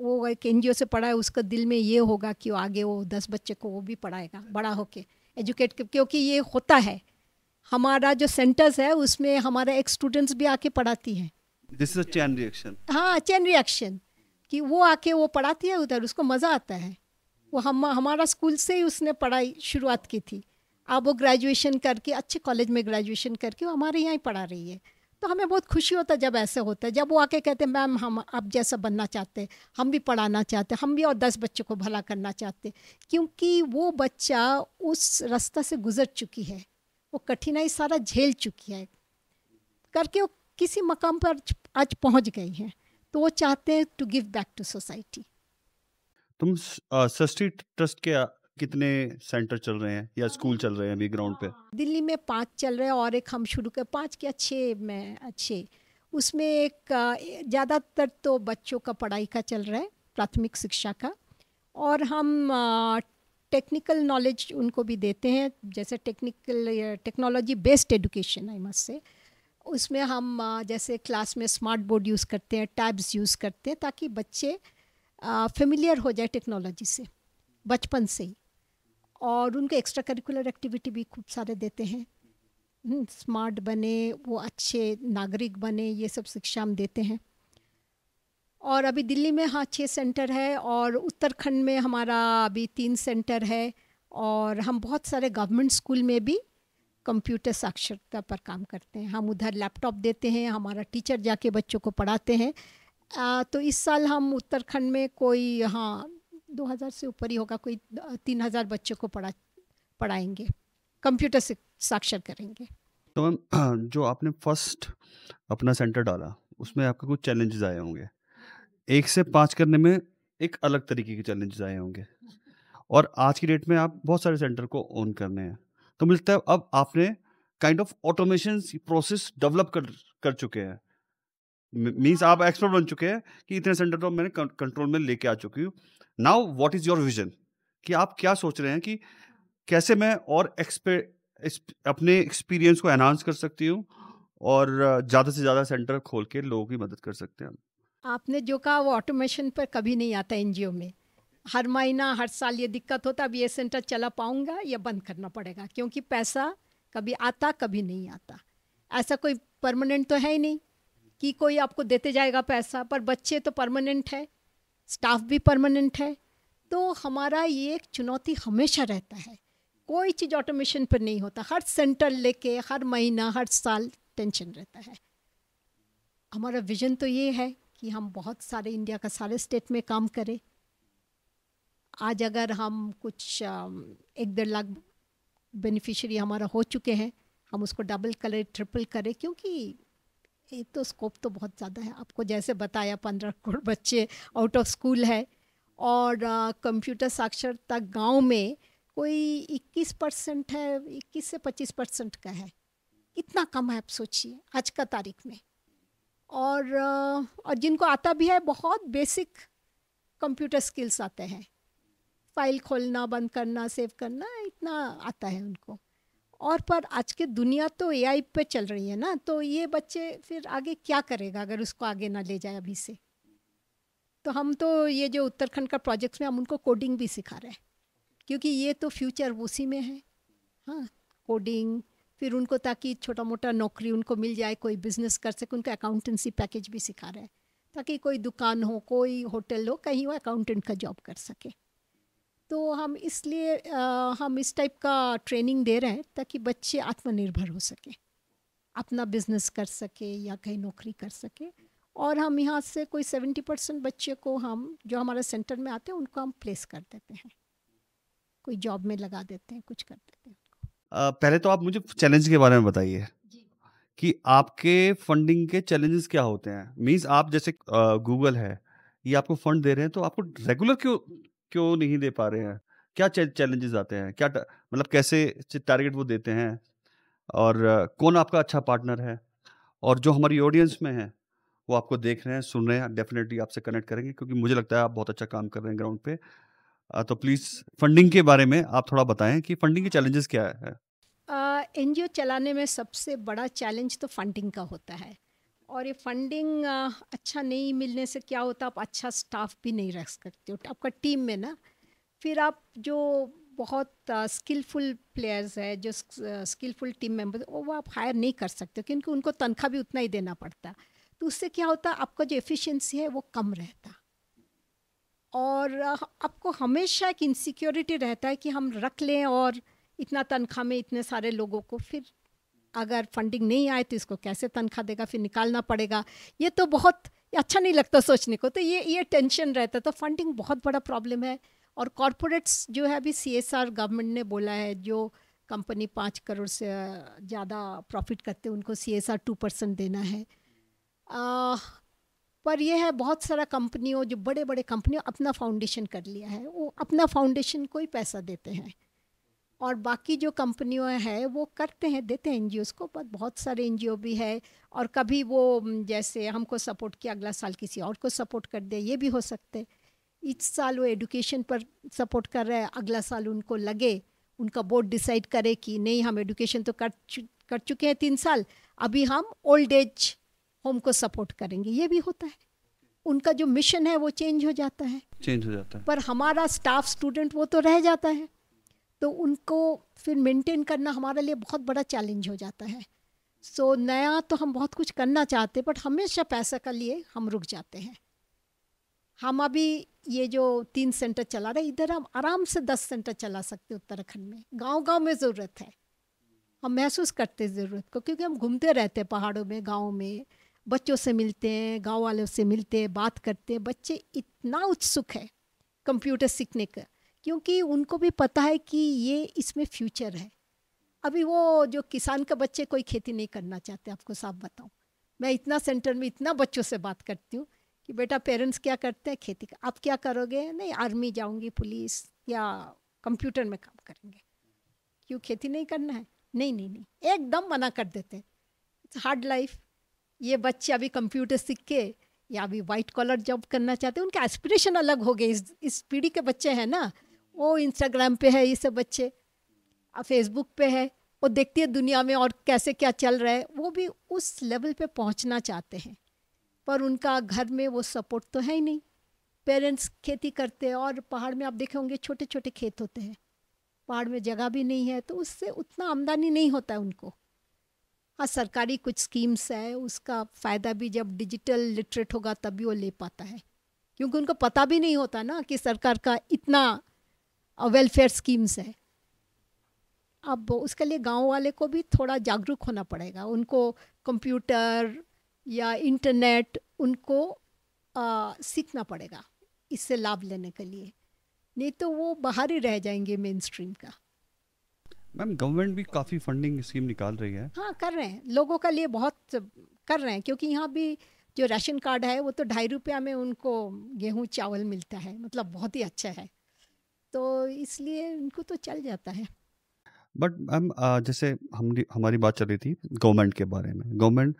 वो एक एन से पढ़ा है उसका दिल में ये होगा कि वो आगे वो दस बच्चे को वो भी पढ़ाएगा बड़ा होके एजुकेट क्योंकि ये होता है हमारा जो सेंटर्स है उसमें हमारे एक स्टूडेंट्स भी आके पढ़ाती हैं this is a chain reaction हाँ चैन रिएक्शन कि वो आके वो पढ़ाती है उधर उसको मज़ा आता है वो हम हमारा स्कूल से ही उसने पढ़ाई शुरुआत की थी अब वो ग्रेजुएशन करके अच्छे कॉलेज में ग्रेजुएशन करके वो हमारे यहाँ ही पढ़ा रही है तो हमें बहुत खुशी होता है जब ऐसे होता है जब वो आके कहते हैं मैम हम आप जैसा बनना चाहते हैं हम भी पढ़ाना चाहते हैं हम भी और दस बच्चों को भला करना चाहते क्योंकि वो बच्चा उस रास्ता से गुजर चुकी है वो कठिनाई सारा झेल चुकी है करके वो किसी मकाम पर आज पहुंच गई हैं तो वो चाहते हैं to give back to society तुम सस्टी ट्रस्ट के कितने सेंटर चल रहे हैं या स्कूल हाँ। चल रहे हैं अभी ग्राउंड पे हाँ, दिल्ली में पांच चल रहे हैं और एक हम शुरू कर पांच के अच्छे में अच्छे उसमें एक ज़्यादातर तो बच्चों का पढ़ाई का चल रहा है प्राथमिक शिक्षा का और हम टेक्निकल नॉलेज उनको भी देते हैं जैसे technical technology based education I must say उसमें हम जैसे क्लास में स्मार्ट बोर्ड यूज़ करते हैं टैब्स यूज़ करते हैं ताकि बच्चे फेमिलियर हो जाए टेक्नोलॉजी से बचपन से ही और उनको एक्स्ट्रा करिकुलर एक्टिविटी भी खूब सारे देते हैं स्मार्ट हम्म, बने वो अच्छे नागरिक बने ये सब शिक्षा हम देते हैं और अभी दिल्ली में हाँ छः सेंटर है और उत्तराखंड में हमारा अभी तीन सेंटर है और हम बहुत सारे गवर्नमेंट स्कूल में भी कंप्यूटर साक्षरता पर काम करते हैं हम उधर लैपटॉप देते हैं हमारा टीचर जाके बच्चों को पढ़ाते हैं आ, तो इस साल हम उत्तराखंड में कोई हाँ 2000 से ऊपर ही होगा कोई 3000 बच्चों को पढ़ा पढ़ाएंगे कंप्यूटर से साक्षर करेंगे तो मैम जो आपने फर्स्ट अपना सेंटर डाला उसमें आपके कुछ चैलेंजेस आए होंगे एक से पाँच करने में एक अलग तरीके के चैलेंजेस आए होंगे और आज की डेट में आप बहुत सारे सेंटर को ओन करने हैं तो मिलता है अब आपने kind of automation process develop कर कर चुके हैं मीन्स आप एक्सपर्ट बन चुके हैं कि इतने सेंटर तो मैंने कंट्रोल में लेके आ चुकी हूँ now what is your vision कि आप क्या सोच रहे हैं कि कैसे मैं और एक्सपे अपने एक्सपीरियंस को एनहांस कर सकती हूँ और ज़्यादा से ज़्यादा सेंटर खोल के लोगों की मदद कर सकते हैं आपने जो कहा वो ऑटोमेशन पर कभी नहीं आता एनजीओ में हर महीना हर साल ये दिक्कत होता अब ये सेंटर चला पाऊँगा या बंद करना पड़ेगा क्योंकि पैसा कभी आता कभी नहीं आता ऐसा कोई परमानेंट तो है ही नहीं कि कोई आपको देते जाएगा पैसा पर बच्चे तो परमानेंट है स्टाफ भी परमानेंट है तो हमारा ये एक चुनौती हमेशा रहता है कोई चीज़ ऑटोमेशन पर नहीं होता हर सेंटर लेके हर महीना हर साल टेंशन रहता है हमारा विज़न तो ये है कि हम बहुत सारे इंडिया का सारे स्टेट में काम करें आज अगर हम कुछ एक डेढ़ लाख बेनिफिशरी हमारा हो चुके हैं हम उसको डबल करें ट्रिपल करें क्योंकि ये तो स्कोप तो बहुत ज़्यादा है आपको जैसे बताया पंद्रह करोड़ बच्चे आउट ऑफ स्कूल है और कंप्यूटर साक्षरता गांव में कोई 21 परसेंट है 21 से 25 परसेंट का है इतना कम है आप सोचिए आज का तारीख में और और जिनको आता भी है बहुत बेसिक कंप्यूटर स्किल्स आते हैं फाइल खोलना बंद करना सेव करना इतना आता है उनको और पर आज के दुनिया तो एआई पे चल रही है ना तो ये बच्चे फिर आगे क्या करेगा अगर उसको आगे ना ले जाए अभी से तो हम तो ये जो उत्तराखंड का प्रोजेक्ट्स में हम उनको कोडिंग भी सिखा रहे हैं क्योंकि ये तो फ्यूचर उसी में है हाँ कोडिंग फिर उनको ताकि छोटा मोटा नौकरी उनको मिल जाए कोई बिजनेस कर सके उनको अकाउंटेंसी पैकेज भी सिखा रहे हैं ताकि कोई दुकान हो कोई होटल हो कहीं वो अकाउंटेंट का जॉब कर सके तो हम इसलिए हम इस टाइप का ट्रेनिंग दे रहे हैं ताकि बच्चे आत्मनिर्भर हो सके अपना बिजनेस कर सके या कहीं नौकरी कर सके और हम यहाँ से कोई सेवेंटी परसेंट बच्चे को हम जो हमारे सेंटर में आते हैं उनको हम प्लेस कर देते हैं कोई जॉब में लगा देते हैं कुछ कर देते हैं आ, पहले तो आप मुझे चैलेंज के बारे में बताइए कि आपके फंडिंग के चैलेंजेस क्या होते हैं मीन्स आप जैसे गूगल है ये आपको फंड दे रहे हैं तो आपको रेगुलर क्यों क्यों नहीं दे पा रहे हैं क्या चैलेंजेस आते हैं क्या मतलब कैसे टारगेट वो देते हैं और कौन आपका अच्छा पार्टनर है और जो हमारी ऑडियंस में है वो आपको देख रहे हैं सुन रहे हैं डेफिनेटली आपसे कनेक्ट करेंगे क्योंकि मुझे लगता है आप बहुत अच्छा काम कर रहे हैं ग्राउंड पे तो प्लीज़ फंडिंग के बारे में आप थोड़ा बताएं कि फंडिंग के चैलेंजेस क्या है एन uh, चलाने में सबसे बड़ा चैलेंज तो फंडिंग का होता है और ये फंडिंग अच्छा नहीं मिलने से क्या होता आप अच्छा स्टाफ भी नहीं रख सकते हो आपका टीम में ना फिर आप जो बहुत स्किलफुल प्लेयर्स है जो स्किलफुल टीम मेंबर वो आप हायर नहीं कर सकते क्योंकि उनको तनख्वाह भी उतना ही देना पड़ता तो उससे क्या होता आपका जो एफिशिएंसी है वो कम रहता और आपको हमेशा एक इनसिक्योरिटी रहता है कि हम रख लें और इतना तनख्वाह में इतने सारे लोगों को फिर अगर फंडिंग नहीं आए तो इसको कैसे तनख्वाह देगा फिर निकालना पड़ेगा ये तो बहुत अच्छा नहीं लगता सोचने को तो ये ये टेंशन रहता तो फंडिंग बहुत बड़ा प्रॉब्लम है और कॉरपोरेट्स जो है अभी सी गवर्नमेंट ने बोला है जो कंपनी पाँच करोड़ से ज़्यादा प्रॉफिट करते उनको C S R two percent देना है आ, पर यह है बहुत सारा कंपनियों जो बड़े बड़े कंपनियों अपना फाउंडेशन कर लिया है वो अपना फाउंडेशन को ही पैसा देते हैं और बाकी जो कंपनियों हैं वो करते हैं देते हैं एन को बट बहुत सारे एन भी है और कभी वो जैसे हमको सपोर्ट किया अगला साल किसी और को सपोर्ट कर दे ये भी हो सकते इस साल वो एडुकेशन पर सपोर्ट कर रहे हैं अगला साल उनको लगे उनका बोर्ड डिसाइड करे कि नहीं हम एडुकेशन तो कर चु, कर चुके हैं तीन साल अभी हम ओल्ड एज होम को सपोर्ट करेंगे ये भी होता है उनका जो मिशन है वो चेंज हो जाता है चेंज हो जाता है पर हमारा स्टाफ स्टूडेंट वो तो रह जाता है तो उनको फिर मेंटेन करना हमारे लिए बहुत बड़ा चैलेंज हो जाता है सो so, नया तो हम बहुत कुछ करना चाहते बट हमेशा पैसा के लिए हम रुक जाते हैं हम अभी ये जो तीन सेंटर चला रहे इधर हम आराम से दस सेंटर चला सकते उत्तराखंड में गांव गांव में ज़रूरत है हम महसूस करते ज़रूरत को क्योंकि हम घूमते रहते हैं पहाड़ों में गाँव में बच्चों से मिलते हैं गाँव वालों से मिलते हैं बात करते हैं बच्चे इतना उत्सुक है कंप्यूटर सीखने का क्योंकि उनको भी पता है कि ये इसमें फ्यूचर है अभी वो जो किसान का बच्चे कोई खेती नहीं करना चाहते आपको साफ बताऊँ मैं इतना सेंटर में इतना बच्चों से बात करती हूँ कि बेटा पेरेंट्स क्या करते हैं खेती का आप क्या करोगे नहीं आर्मी जाऊँगी पुलिस या कंप्यूटर में काम करेंगे क्यों खेती नहीं करना है नहीं नहीं नहीं एकदम मना कर देते हैं इट्स हार्ड लाइफ ये बच्चे अभी कंप्यूटर सीख के या अभी वाइट कॉलर जॉब करना चाहते हैं उनके एस्पिरेशन अलग हो गए इस इस पीढ़ी के बच्चे हैं ना वो इंस्टाग्राम पे है ये सब बच्चे फेसबुक पे है वो देखती है दुनिया में और कैसे क्या चल रहा है वो भी उस लेवल पे पहुंचना चाहते हैं पर उनका घर में वो सपोर्ट तो है ही नहीं पेरेंट्स खेती करते हैं और पहाड़ में आप देखे होंगे छोटे छोटे खेत होते हैं पहाड़ में जगह भी नहीं है तो उससे उतना आमदनी नहीं होता है उनको हाँ सरकारी कुछ स्कीम्स है उसका फ़ायदा भी जब डिजिटल लिटरेट होगा तभी वो ले पाता है क्योंकि उनको पता भी नहीं होता ना कि सरकार का इतना वेलफेयर स्कीम्स है अब उसके लिए गांव वाले को भी थोड़ा जागरूक होना पड़ेगा उनको कंप्यूटर या इंटरनेट उनको आ, सीखना पड़ेगा इससे लाभ लेने के लिए नहीं तो वो बाहर ही रह जाएंगे मेन स्ट्रीम का मैम गवर्नमेंट भी काफ़ी फंडिंग स्कीम निकाल रही है हाँ कर रहे हैं लोगों के लिए बहुत कर रहे हैं क्योंकि यहाँ भी जो राशन कार्ड है वो तो ढाई रुपया में उनको गेहूँ चावल मिलता है मतलब बहुत ही अच्छा है तो इसलिए उनको तो चल जाता है बट मैम जैसे हम हमारी बात चल रही थी गवर्नमेंट के बारे में गवर्नमेंट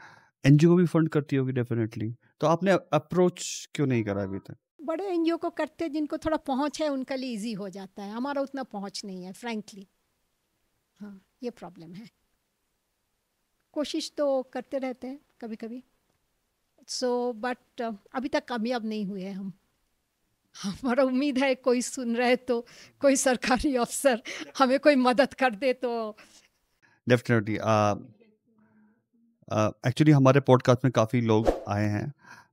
एन एनजीओ भी फंड करती होगी डेफिनेटली तो आपने अप्रोच क्यों नहीं करा अभी तक बड़े एनजीओ को करते हैं जिनको थोड़ा पहुंच है उनके लिए इजी हो जाता है हमारा उतना पहुंच नहीं है फ्रेंकली हाँ ये प्रॉब्लम है कोशिश तो करते रहते हैं कभी कभी सो so, बट अभी तक कामयाब नहीं हुए हम हमारा उम्मीद है कोई सुन रहे तो कोई सरकारी अफसर हमें कोई मदद कर दे तो डेफिनेटली एक्चुअली uh, uh, हमारे पॉडकास्ट में काफ़ी लोग आए हैं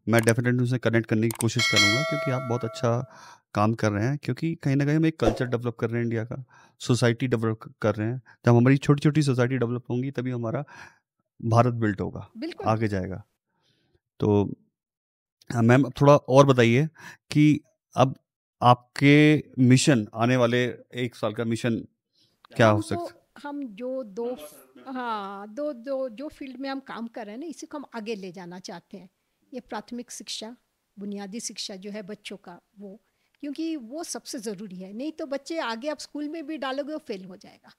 मैं डेफिनेटली उनसे कनेक्ट करने की कोशिश करूँगा क्योंकि आप बहुत अच्छा काम कर रहे हैं क्योंकि कहीं ना कहीं हम एक कल्चर डेवलप कर रहे हैं इंडिया का सोसाइटी डेवलप कर रहे हैं जब हमारी छोटी छोटी सोसाइटी डेवलप होंगी तभी हमारा भारत बिल्ट होगा आगे जाएगा तो हाँ, मैम थोड़ा और बताइए कि अब आपके मिशन आने वाले एक साल का मिशन क्या हो तो सकता है हम जो दो हाँ दो दो जो फील्ड में हम काम कर रहे हैं ना इसी को हम आगे ले जाना चाहते हैं ये प्राथमिक शिक्षा बुनियादी शिक्षा जो है बच्चों का वो क्योंकि वो सबसे ज़रूरी है नहीं तो बच्चे आगे आप स्कूल में भी डालोगे वो फेल हो जाएगा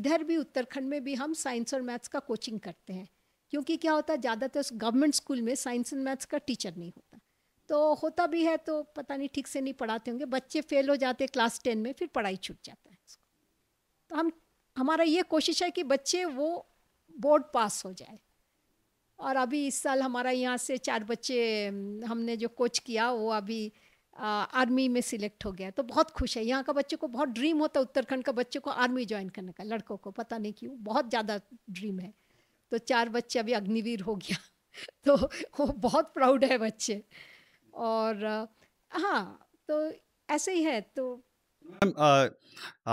इधर भी उत्तराखंड में भी हम साइंस और मैथ्स का कोचिंग करते हैं क्योंकि क्या होता है ज़्यादातर गवर्नमेंट स्कूल में साइंस एंड मैथ्स का टीचर नहीं होता तो होता भी है तो पता नहीं ठीक से नहीं पढ़ाते होंगे बच्चे फेल हो जाते क्लास टेन में फिर पढ़ाई छूट जाता है उसको तो हम हमारा ये कोशिश है कि बच्चे वो बोर्ड पास हो जाए और अभी इस साल हमारा यहाँ से चार बच्चे हमने जो कोच किया वो अभी आ, आर्मी में सिलेक्ट हो गया तो बहुत खुश है यहाँ का बच्चे को बहुत ड्रीम होता है उत्तराखंड का बच्चे को आर्मी ज्वाइन करने का लड़कों को पता नहीं क्यों बहुत ज़्यादा ड्रीम है तो चार बच्चे अभी अग्निवीर हो गया तो वो बहुत प्राउड है बच्चे और हाँ तो ऐसे ही है तो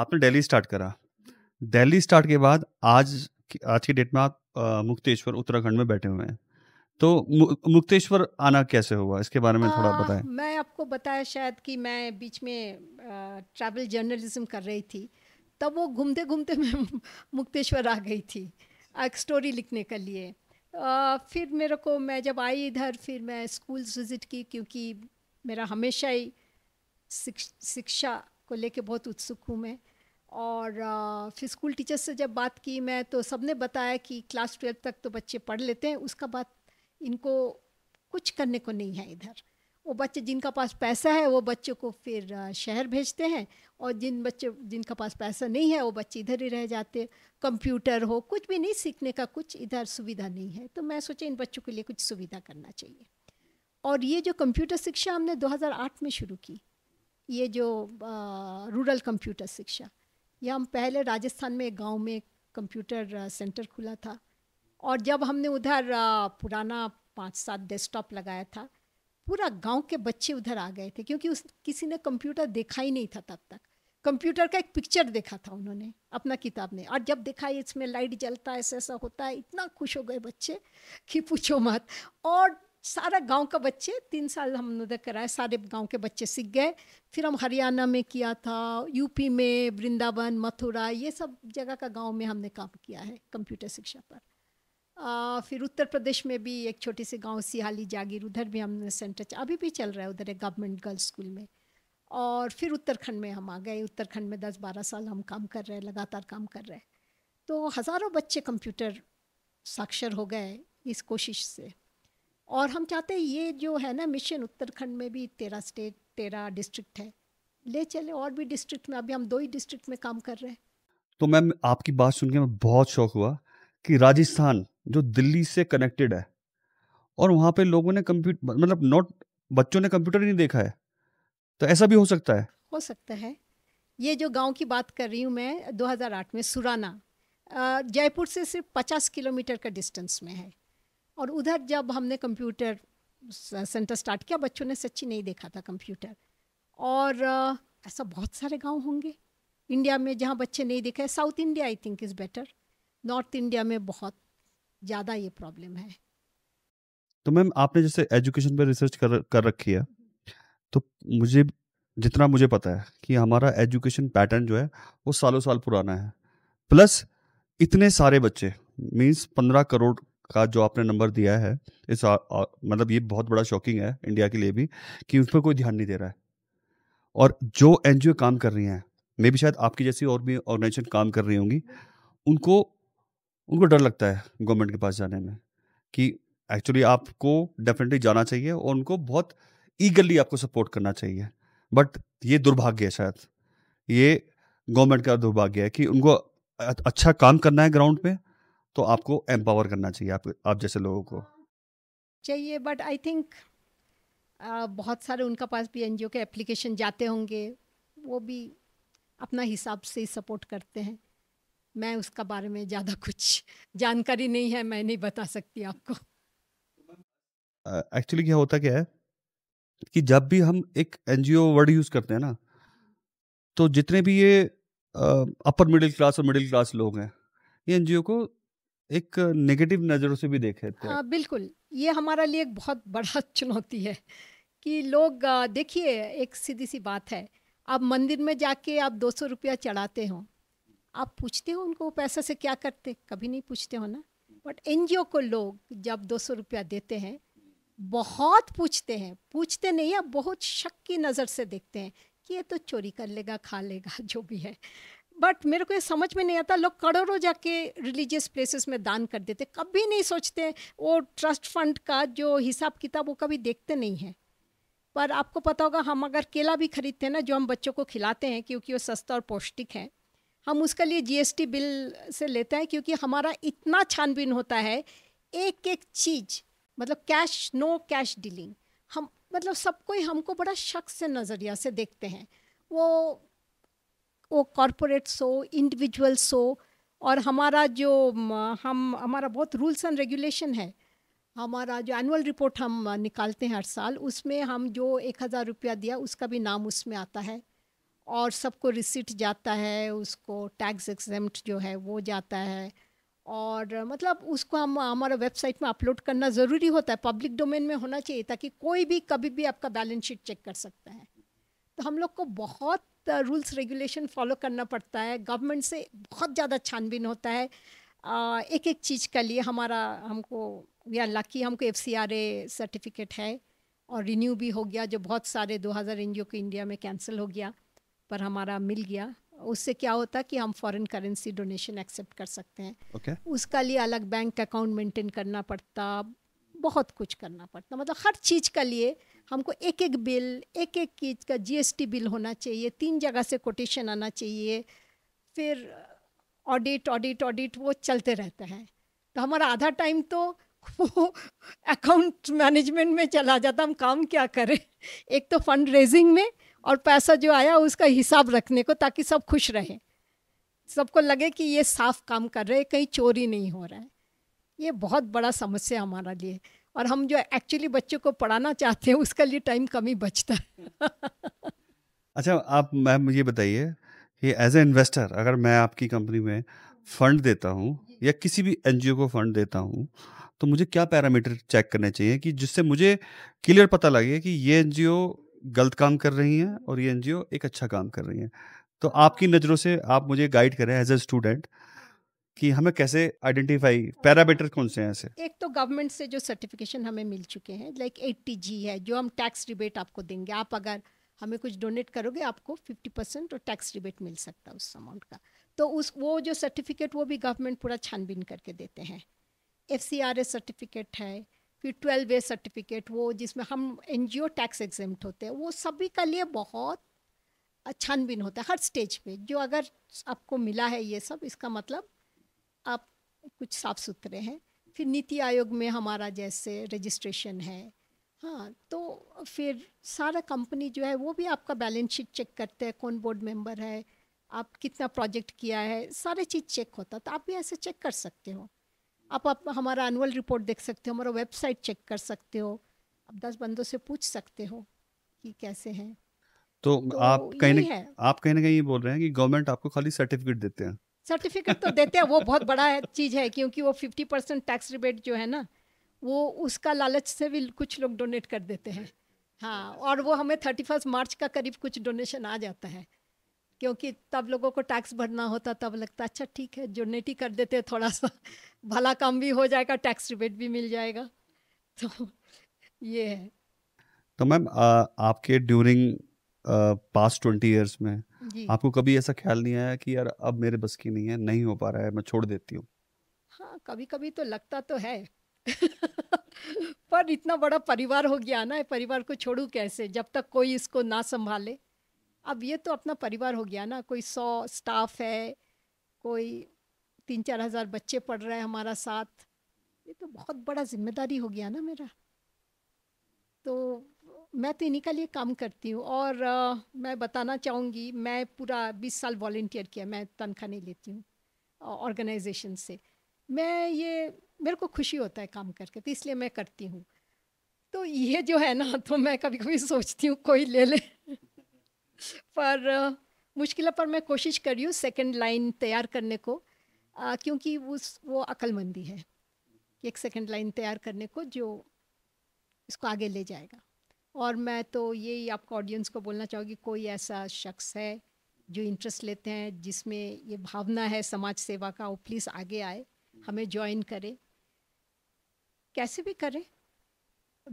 आपने दिल्ली स्टार्ट करा दिल्ली स्टार्ट के बाद आज आज की डेट में आप मुक्तेश्वर उत्तराखंड में बैठे हुए हैं तो मुक्तेश्वर आना कैसे हुआ इसके बारे में थोड़ा हाँ, बताएं मैं आपको बताया शायद कि मैं बीच में ट्रैवल जर्नलिज्म कर रही थी तब वो घूमते घूमते मैं मुक्तेश्वर आ गई थी एक स्टोरी लिखने के लिए आ, फिर मेरे को मैं जब आई इधर फिर मैं स्कूल विज़िट की क्योंकि मेरा हमेशा ही शिक्षा को लेके बहुत उत्सुक हूँ मैं और आ, फिर स्कूल टीचर से जब बात की मैं तो सबने बताया कि क्लास ट्वेल्थ तक तो बच्चे पढ़ लेते हैं उसका बात इनको कुछ करने को नहीं है इधर वो बच्चे जिनका पास पैसा है वो बच्चों को फिर शहर भेजते हैं और जिन बच्चे जिनका पास पैसा नहीं है वो बच्चे इधर ही रह जाते कंप्यूटर हो कुछ भी नहीं सीखने का कुछ इधर सुविधा नहीं है तो मैं सोचा इन बच्चों के लिए कुछ सुविधा करना चाहिए और ये जो कंप्यूटर शिक्षा हमने 2008 में शुरू की ये जो रूरल कंप्यूटर शिक्षा यह हम पहले राजस्थान में गांव में कंप्यूटर सेंटर खुला था और जब हमने उधर पुराना पाँच सात डेस्कटॉप लगाया था पूरा गांव के बच्चे उधर आ गए थे क्योंकि उस किसी ने कंप्यूटर देखा ही नहीं था तब तक कंप्यूटर का एक पिक्चर देखा था उन्होंने अपना किताब में और जब देखा इसमें लाइट जलता है ऐसा ऐसा होता है इतना खुश हो गए बच्चे कि पूछो मत और सारा गांव का बच्चे तीन साल हम उधर कराए सारे गांव के बच्चे सीख गए फिर हम हरियाणा में किया था यूपी में वृंदावन मथुरा ये सब जगह का गांव में हमने काम किया है कंप्यूटर शिक्षा पर आ, फिर उत्तर प्रदेश में भी एक छोटे से गांव सियाली जागीर उधर भी हमने सेंटर अभी भी चल रहा है उधर एक गवर्नमेंट गर्ल्स स्कूल में और फिर उत्तराखंड में हम आ गए उत्तराखंड में दस बारह साल हम काम कर रहे हैं लगातार काम कर रहे हैं तो हज़ारों बच्चे कंप्यूटर साक्षर हो गए इस कोशिश से और हम चाहते हैं ये जो है ना मिशन उत्तराखंड में भी तेरह स्टेट तेरह डिस्ट्रिक्ट है ले चले और भी डिस्ट्रिक्ट में अभी हम दो ही डिस्ट्रिक्ट में काम कर रहे हैं तो मैम आपकी बात सुन के मैं बहुत शौक हुआ कि राजस्थान जो दिल्ली से कनेक्टेड है और वहाँ पे लोगों ने कंप्यूटर मतलब नॉट बच्चों ने कंप्यूटर नहीं देखा है तो ऐसा भी हो सकता है हो सकता है ये जो गांव की बात कर रही हूँ मैं 2008 में सुराना जयपुर से सिर्फ 50 किलोमीटर का डिस्टेंस में है और उधर जब हमने कंप्यूटर सेंटर स्टार्ट किया बच्चों ने सच्ची नहीं देखा था कंप्यूटर और ऐसा बहुत सारे गांव होंगे इंडिया में जहाँ बच्चे नहीं देखे South India I think is better North India में बहुत ज़्यादा ये प्रॉब्लम है तो मैम आपने जैसे एजुकेशन पर रिसर्च कर कर रखी है तो मुझे जितना मुझे पता है कि हमारा एजुकेशन पैटर्न जो है वो सालों साल पुराना है प्लस इतने सारे बच्चे मीन्स पंद्रह करोड़ का जो आपने नंबर दिया है इस आ, आ, मतलब ये बहुत बड़ा शॉकिंग है इंडिया के लिए भी कि उस पर कोई ध्यान नहीं दे रहा है और जो एन काम कर रही हैं मे भी शायद आपकी जैसी और भी ऑर्गेनाइजेशन काम कर रही होंगी उनको उनको डर लगता है गवर्नमेंट के पास जाने में कि एक्चुअली आपको डेफिनेटली जाना चाहिए और उनको बहुत ईगरली आपको सपोर्ट करना चाहिए बट ये दुर्भाग्य है शायद ये गवर्नमेंट का दुर्भाग्य है कि उनको अच्छा काम करना है ग्राउंड पे तो आपको एम्पावर करना चाहिए आप आप जैसे लोगों को चाहिए बट आई थिंक बहुत सारे उनका पास भी एनजीओ के एप्लीकेशन जाते होंगे वो भी अपना हिसाब से सपोर्ट करते हैं मैं उसका बारे में ज़्यादा कुछ जानकारी नहीं है मैं नहीं बता सकती आपको एक्चुअली uh, क्या होता क्या है कि जब भी हम एक एनजीओ वर्ड यूज़ करते हैं ना तो जितने भी ये अपर मिडिल क्लास और मिडिल क्लास लोग हैं ये एनजीओ को एक नेगेटिव नज़रों से भी देखे हाँ बिल्कुल ये हमारा लिए एक बहुत बड़ा चुनौती है कि लोग देखिए एक सीधी सी बात है आप मंदिर में जाके आप दो रुपया चढ़ाते हो आप पूछते हो उनको पैसे से क्या करते कभी नहीं पूछते हो ना बट एन को लोग जब दो सौ रुपया देते हैं बहुत पूछते हैं पूछते नहीं है बहुत शक की नज़र से देखते हैं कि ये तो चोरी कर लेगा खा लेगा जो भी है बट मेरे को ये समझ में नहीं आता लोग करोड़ों जाके रिलीजियस प्लेसेस में दान कर देते कभी नहीं सोचते वो ट्रस्ट फंड का जो हिसाब किताब वो कभी देखते नहीं है पर आपको पता होगा हम अगर केला भी खरीदते हैं ना जो हम बच्चों को खिलाते हैं क्योंकि वो सस्ता और पौष्टिक है हम उसके लिए जीएसटी बिल से लेते हैं क्योंकि हमारा इतना छानबीन होता है एक एक चीज मतलब कैश नो कैश डीलिंग हम मतलब सब कोई हमको बड़ा शक से नज़रिया से देखते हैं वो वो कॉरपोरेट्स हो इंडिविजुअल्स हो और हमारा जो हम हमारा बहुत रूल्स एंड रेगुलेशन है हमारा जो एनुअल रिपोर्ट हम निकालते हैं हर साल उसमें हम जो एक हज़ार रुपया दिया उसका भी नाम उसमें आता है और सबको रिसिट जाता है उसको टैक्स एग्जाम्ट जो है वो जाता है और मतलब उसको हम हमारा वेबसाइट में अपलोड करना ज़रूरी होता है पब्लिक डोमेन में होना चाहिए ताकि कोई भी कभी भी आपका बैलेंस शीट चेक कर सकता है तो हम लोग को बहुत रूल्स रेगुलेशन फॉलो करना पड़ता है गवर्नमेंट से बहुत ज़्यादा छानबीन होता है एक एक चीज़ के लिए हमारा हमको या लकी हमको एफ सर्टिफिकेट है और रिन्यू भी हो गया जो बहुत सारे 2000 हज़ार को इंडिया में कैंसिल हो गया पर हमारा मिल गया उससे क्या होता कि हम फॉरेन करेंसी डोनेशन एक्सेप्ट कर सकते हैं okay. उसका लिए अलग बैंक अकाउंट मेंटेन करना पड़ता बहुत कुछ करना पड़ता मतलब हर चीज़ का लिए हमको एक एक बिल एक एक चीज़ का जीएसटी बिल होना चाहिए तीन जगह से कोटेशन आना चाहिए फिर ऑडिट ऑडिट ऑडिट वो चलते रहते हैं तो हमारा आधा टाइम तो वो अकाउंट मैनेजमेंट में चला जाता हम काम क्या करें एक तो फंड रेजिंग में और पैसा जो आया उसका हिसाब रखने को ताकि सब खुश रहें सबको लगे कि ये साफ काम कर रहे कहीं चोरी नहीं हो रहा है ये बहुत बड़ा समस्या हमारा लिए और हम जो एक्चुअली बच्चों को पढ़ाना चाहते हैं उसके लिए टाइम कम ही बचता है अच्छा आप मैम ये बताइए कि एज ए इन्वेस्टर अगर मैं आपकी कंपनी में फंड देता हूँ या किसी भी एन को फंड देता हूँ तो मुझे क्या पैरामीटर चेक करने चाहिए कि जिससे मुझे क्लियर पता लगे कि ये एन गलत काम कर रही हैं और ये एनजीओ एक अच्छा काम कर रही हैं तो आपकी नज़रों से आप मुझे गाइड करें एज ए स्टूडेंट कि हमें कैसे आइडेंटिफाई पैरामीटर कौन से हैं ऐसे एक तो गवर्नमेंट से जो सर्टिफिकेशन हमें मिल चुके हैं लाइक एट्टी जी है जो हम टैक्स रिबेट आपको देंगे आप अगर हमें कुछ डोनेट करोगे आपको फिफ्टी परसेंट और टैक्स रिबेट मिल सकता है उस अमाउंट का तो उस वो जो सर्टिफिकेट वो भी गवर्नमेंट पूरा छानबीन करके देते हैं एफ सर्टिफिकेट है फिर ट्वेल्व ए सर्टिफिकेट वो जिसमें हम एन टैक्स एग्जाम होते हैं वो सभी का लिए बहुत छानबीन होता है हर स्टेज पे जो अगर आपको मिला है ये सब इसका मतलब आप कुछ साफ सुथरे हैं फिर नीति आयोग में हमारा जैसे रजिस्ट्रेशन है हाँ तो फिर सारा कंपनी जो है वो भी आपका बैलेंस शीट चेक करते हैं कौन बोर्ड मेंबर है आप कितना प्रोजेक्ट किया है सारे चीज़ चेक होता तो आप भी ऐसे चेक कर सकते हो आप, आप हमारा एनुअल रिपोर्ट देख सकते हो हमारा वेबसाइट चेक कर सकते हो आप दस बंदों से पूछ सकते हो कि कैसे हैं तो, तो आप कहीं ना आप कहीं ना कहीं ये बोल रहे हैं कि गवर्नमेंट आपको खाली सर्टिफिकेट देते हैं सर्टिफिकेट तो देते हैं वो बहुत बड़ा चीज़ है क्योंकि वो फिफ्टी परसेंट टैक्स रिबेट जो है ना वो उसका लालच से भी कुछ लोग डोनेट कर देते हैं हाँ और वो हमें थर्टी फर्स्ट मार्च का करीब कुछ डोनेशन आ जाता है क्योंकि तब लोगों को टैक्स भरना होता तब लगता अच्छा ठीक है जोनेटी कर देते थोड़ा सा भला काम भी हो जाएगा टैक्स रिबेट भी मिल जाएगा तो ये है तो मैम आपके ड्यूरिंग पास्ट ट्वेंटी ईयर्स में आपको कभी ऐसा ख्याल नहीं आया कि यार अब मेरे बस की नहीं है नहीं हो पा रहा है मैं छोड़ देती हूँ हाँ कभी कभी तो लगता तो है पर इतना बड़ा परिवार हो गया ना परिवार को छोड़ू कैसे जब तक कोई इसको ना संभाले अब ये तो अपना परिवार हो गया ना कोई सौ स्टाफ है कोई तीन चार हज़ार बच्चे पढ़ रहे हैं हमारा साथ ये तो बहुत बड़ा जिम्मेदारी हो गया ना मेरा तो मैं तो इन्हीं का लिए काम करती हूँ और आ, मैं बताना चाहूँगी मैं पूरा बीस साल वॉल्टियर किया मैं तनख्वाह नहीं लेती हूँ ऑर्गेनाइजेशन से मैं ये मेरे को खुशी होता है काम करके तो इसलिए मैं करती हूँ तो ये जो है ना तो मैं कभी कभी सोचती हूँ कोई ले ले पर मुश्किल पर मैं कोशिश कर रही हूँ सेकेंड लाइन तैयार करने को आ, क्योंकि उस वो अक्लमंदी है एक सेकेंड लाइन तैयार करने को जो इसको आगे ले जाएगा और मैं तो यही आपको ऑडियंस को बोलना चाहूँगी कोई ऐसा शख्स है जो इंटरेस्ट लेते हैं जिसमें ये भावना है समाज सेवा का वो प्लीज़ आगे आए हमें ज्वाइन करे कैसे भी करें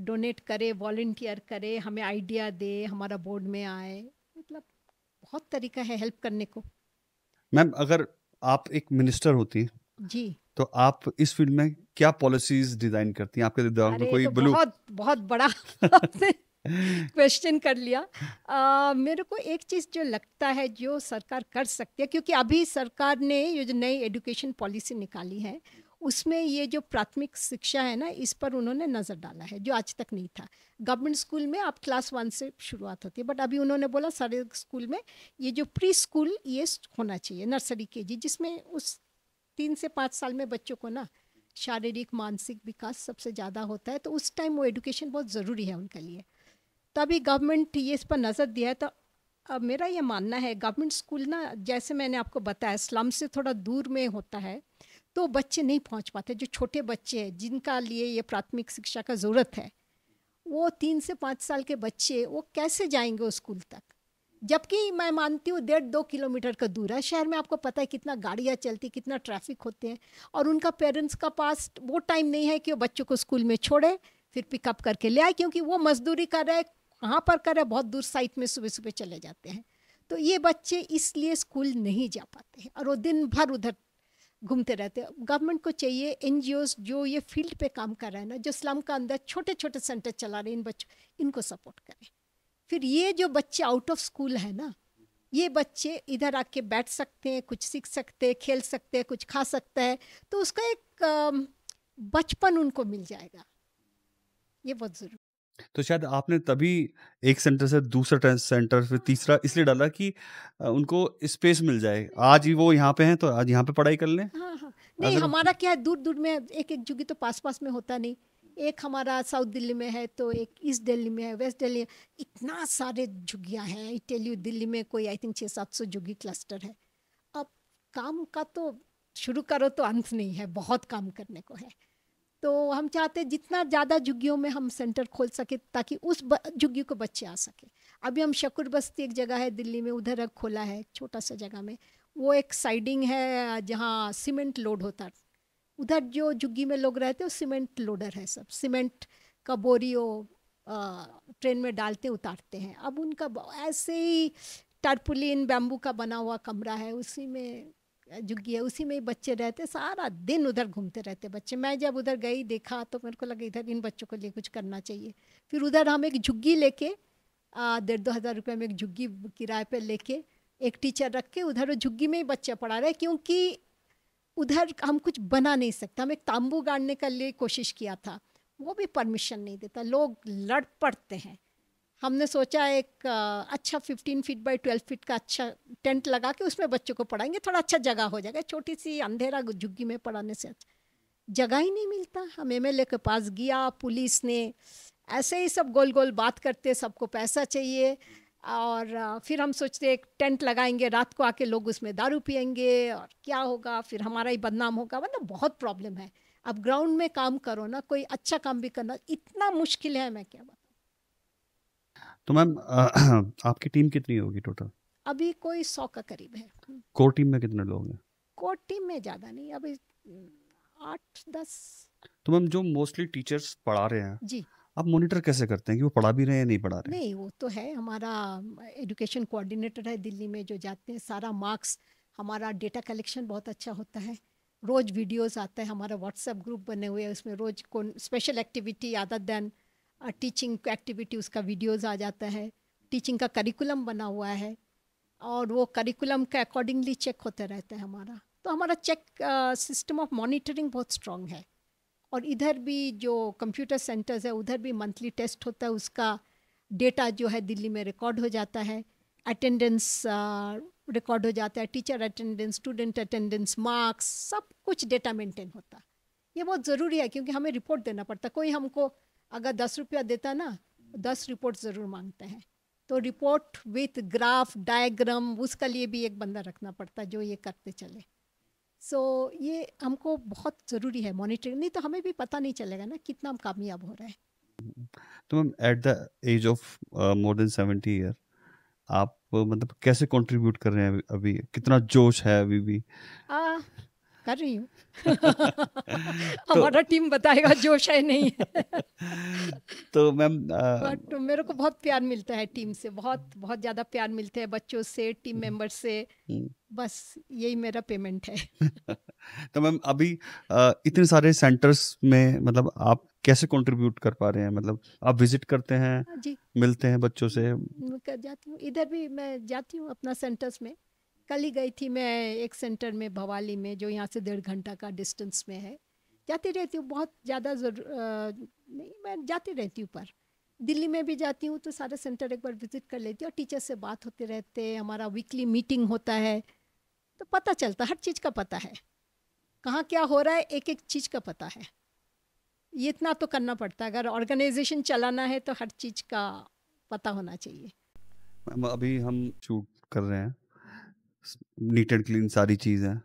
डोनेट करे वॉल्टियर करे हमें आइडिया दे हमारा बोर्ड में आए मतलब बहुत तरीका है हेल्प करने को मैम अगर आप एक मिनिस्टर होती जी तो आप इस फील्ड में क्या पॉलिसीज डिजाइन करती हैं आपके दिमाग में कोई तो ब्लू बहुत बहुत बड़ा क्वेश्चन कर लिया आ, मेरे को एक चीज़ जो लगता है जो सरकार कर सकती है क्योंकि अभी सरकार ने ये जो नई एजुकेशन पॉलिसी निकाली है उसमें ये जो प्राथमिक शिक्षा है ना इस पर उन्होंने नज़र डाला है जो आज तक नहीं था गवर्नमेंट स्कूल में आप क्लास वन से शुरुआत होती है बट अभी उन्होंने बोला सारे स्कूल में ये जो प्री स्कूल ये होना चाहिए नर्सरी के जी जिसमें उस तीन से पाँच साल में बच्चों को ना शारीरिक मानसिक विकास सबसे ज़्यादा होता है तो उस टाइम वो एडुकेशन बहुत ज़रूरी है उनके लिए तो अभी गवर्नमेंट ये इस पर नज़र दिया है तो अब मेरा ये मानना है गवर्नमेंट स्कूल ना जैसे मैंने आपको बताया स्लम से थोड़ा दूर में होता है तो बच्चे नहीं पहुंच पाते जो छोटे बच्चे हैं जिनका लिए ये प्राथमिक शिक्षा का ज़रूरत है वो तीन से पाँच साल के बच्चे वो कैसे जाएंगे उस स्कूल तक जबकि मैं मानती हूँ डेढ़ दो किलोमीटर का दूर है शहर में आपको पता है कितना गाड़ियाँ चलती कितना ट्रैफिक होते हैं और उनका पेरेंट्स का पास वो टाइम नहीं है कि वो बच्चों को स्कूल में छोड़े फिर पिकअप करके ले आए क्योंकि वो मजदूरी कर रहे कहाँ पर कर रहे बहुत दूर साइट में सुबह सुबह चले जाते हैं तो ये बच्चे इसलिए स्कूल नहीं जा पाते हैं और वो दिन भर उधर घूमते रहते हैं गवर्नमेंट को चाहिए एन जो ये फील्ड पे काम कर रहे हैं ना जो स्लम का अंदर छोटे छोटे सेंटर चला रहे हैं इन बच्चों इनको सपोर्ट करें फिर ये जो बच्चे आउट ऑफ स्कूल है ना ये बच्चे इधर आके बैठ सकते हैं कुछ सीख सकते हैं खेल सकते हैं कुछ खा सकते हैं तो उसका एक बचपन उनको मिल जाएगा ये बहुत ज़रूरी तो शायद आपने तभी एक सेंटर से दूसरा सेंटर फिर तीसरा इसलिए डाला कि उनको स्पेस मिल जाए आज ही वो यहाँ पे हैं तो आज यहाँ पे पढ़ाई कर लें हाँ, हाँ। नहीं हमारा क्या है दूर दूर में एक एक जुगी तो पास पास में होता नहीं एक हमारा साउथ दिल्ली में है तो एक ईस्ट दिल्ली में है वेस्ट दिल्ली इतना सारे झुगियाँ हैं इटेली दिल्ली में कोई आई थिंक छः सात सौ झुगी क्लस्टर है अब काम का तो शुरू करो तो अंत नहीं है बहुत काम करने को है तो हम चाहते हैं जितना ज़्यादा झुग्गियों में हम सेंटर खोल सके ताकि उस झुग्गी को बच्चे आ सके अभी हम शकुर बस्ती एक जगह है दिल्ली में उधर अब खोला है छोटा सा जगह में वो एक साइडिंग है जहाँ सीमेंट लोड होता उधर जो झुग्गी में लोग रहते हैं सीमेंट लोडर है सब सीमेंट का बोरी वो ट्रेन में डालते उतारते हैं अब उनका ऐसे ही टर्पुलिन बैम्बू का बना हुआ कमरा है उसी में झुग्गी है उसी में ही बच्चे रहते सारा दिन उधर घूमते रहते बच्चे मैं जब उधर गई देखा तो मेरे को लगा इधर इन बच्चों के लिए कुछ करना चाहिए फिर उधर हम एक झुग्गी लेके डेढ़ दो हज़ार रुपये में एक झुग्गी किराए ले लेके एक टीचर रख के उधर वो झुग्गी में ही बच्चे पढ़ा रहे क्योंकि उधर हम कुछ बना नहीं सकते हम एक तांबू गाड़ने का लिए कोशिश किया था वो भी परमिशन नहीं देता लोग लड़ पड़ते हैं हमने सोचा एक अच्छा fifteen feet by twelve feet का अच्छा टेंट लगा के उसमें बच्चों को पढ़ाएंगे थोड़ा अच्छा जगह हो जाएगा छोटी सी अंधेरा झुग्गी में पढ़ाने से अच्छा जगह ही नहीं मिलता हम एम के पास गया पुलिस ने ऐसे ही सब गोल गोल बात करते सबको पैसा चाहिए और फिर हम सोचते एक टेंट लगाएंगे रात को आके लोग उसमें दारू पियेंगे और क्या होगा फिर हमारा ही बदनाम होगा मतलब बहुत प्रॉब्लम है अब ग्राउंड में काम करो ना कोई अच्छा काम भी करना इतना मुश्किल है मैं क्या तो मैम आपकी टीम कितनी होगी टोटल अभी कोई सौ का करीब है कोर टीम में कितने लोग हैं कोर टीम में ज़्यादा नहीं अभी आठ दस तो मैम जो मोस्टली टीचर्स पढ़ा रहे हैं जी आप मॉनिटर कैसे करते हैं कि वो पढ़ा भी रहे हैं नहीं पढ़ा रहे नहीं वो तो है हमारा एजुकेशन कोऑर्डिनेटर है दिल्ली में जो जाते हैं सारा मार्क्स हमारा डेटा कलेक्शन बहुत अच्छा होता है रोज़ वीडियोस आता है हमारा व्हाट्सएप ग्रुप बने हुए हैं उसमें रोज़ कौन special activity other than teaching activity उसका वीडियोस आ जाता है टीचिंग का करिकुलम बना हुआ है और वो करिकुलम के अकॉर्डिंगली चेक होते रहता है हमारा तो हमारा चेक सिस्टम ऑफ मॉनिटरिंग बहुत स्ट्रॉन्ग है और इधर भी जो कंप्यूटर सेंटर्स है उधर भी मंथली टेस्ट होता है उसका डेटा जो है दिल्ली में रिकॉर्ड हो जाता है अटेंडेंस रिकॉर्ड हो जाता है teacher attendance student attendance marks सब कुछ डेटा मेंटेन होता है ये बहुत ज़रूरी है क्योंकि हमें रिपोर्ट देना पड़ता कोई हमको अगर दस रुपया देता ना दस रिपोर्ट ज़रूर मांगते हैं तो रिपोर्ट विथ ग्राफ डायग्राम उसका लिए भी एक बंदा रखना पड़ता है जो ये करते चले सो so, ये हमको बहुत ज़रूरी है मॉनिटरिंग नहीं तो हमें भी पता नहीं चलेगा ना कितना हम कामयाब हो रहे हैं तो ma'am at the age of more than seventy year आप मतलब कैसे कंट्रीब्यूट कर रहे हैं अभी, अभी कितना जोश है अभी भी आ, कर रही हूँ तो हमारा टीम बताएगा जोश है नहीं तो मैम बट मेरे को बहुत प्यार मिलता है टीम से बहुत बहुत ज़्यादा प्यार मिलता है बच्चों से टीम हम्म। मेंबर से हम्म। बस यही मेरा पेमेंट है तो मैम अभी इतने सारे सेंटर्स में मतलब आप कैसे कंट्रीब्यूट कर पा रहे हैं मतलब आप विजिट करते हैं हाँ जी मिलते हैं बच्चों से जाती हूँ इधर भी मैं जाती हूँ अपना सेंटर्स में कल ही गई थी मैं एक सेंटर में भवाली में जो यहाँ से डेढ़ घंटा का डिस्टेंस में है जाती रहती हूँ बहुत ज़्यादा नहीं मैं जाती रहती हूँ पर दिल्ली में भी जाती हूँ तो सारा सेंटर एक बार विजिट कर लेती हूँ और टीचर से बात होते रहते हैं हमारा वीकली मीटिंग होता है तो पता चलता हर चीज़ का पता है कहाँ क्या हो रहा है एक एक चीज़ का पता है ये इतना तो करना पड़ता है अगर ऑर्गेनाइजेशन चलाना है तो हर चीज़ का पता होना चाहिए अभी हम शूट कर रहे हैं नीट एंड क्लीन सारी चीज है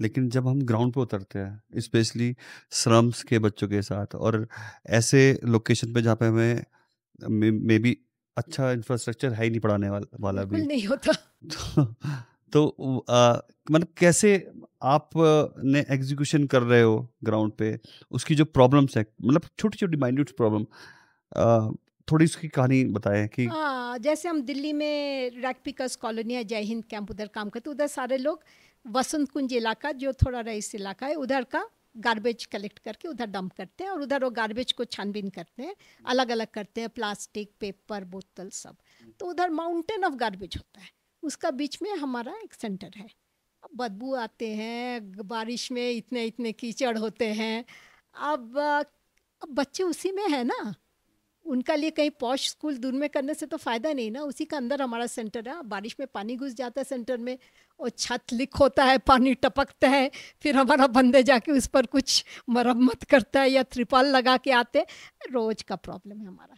लेकिन जब हम ग्राउंड पे उतरते हैं स्पेशली स्लम्स के बच्चों के साथ और ऐसे लोकेशन पे जहाँ पे हमें मे बी अच्छा इंफ्रास्ट्रक्चर है ही नहीं पढ़ाने वाला, वाला भी नहीं होता तो, तो मतलब कैसे आप ने एग्जीक्यूशन कर रहे हो ग्राउंड पे उसकी जो प्रॉब्लम्स है मतलब छोटी छोटी माइन्यूट प्रॉब्लम थोड़ी उसकी कहानी बताएं कि हाँ जैसे हम दिल्ली में रैक पिकर्स कॉलोनी या जय हिंद कैंप उधर काम करते उधर सारे लोग वसंत कुंज इलाका जो थोड़ा रईस इलाका है उधर का गार्बेज कलेक्ट करके उधर डंप करते हैं और उधर वो गार्बेज को छानबीन करते हैं अलग अलग करते हैं प्लास्टिक पेपर बोतल सब तो उधर माउंटेन ऑफ गार्बेज होता है उसका बीच में हमारा एक सेंटर है बदबू आते हैं बारिश में इतने इतने कीचड़ होते हैं अब अब बच्चे उसी में है ना उनका लिए कहीं पॉश स्कूल दूर में करने से तो फ़ायदा नहीं ना उसी का अंदर हमारा सेंटर है बारिश में पानी घुस जाता है सेंटर में और छत लिक होता है पानी टपकता है फिर हमारा बंदे जाके उस पर कुछ मरम्मत करता है या त्रिपाल लगा के आते रोज़ का प्रॉब्लम है हमारा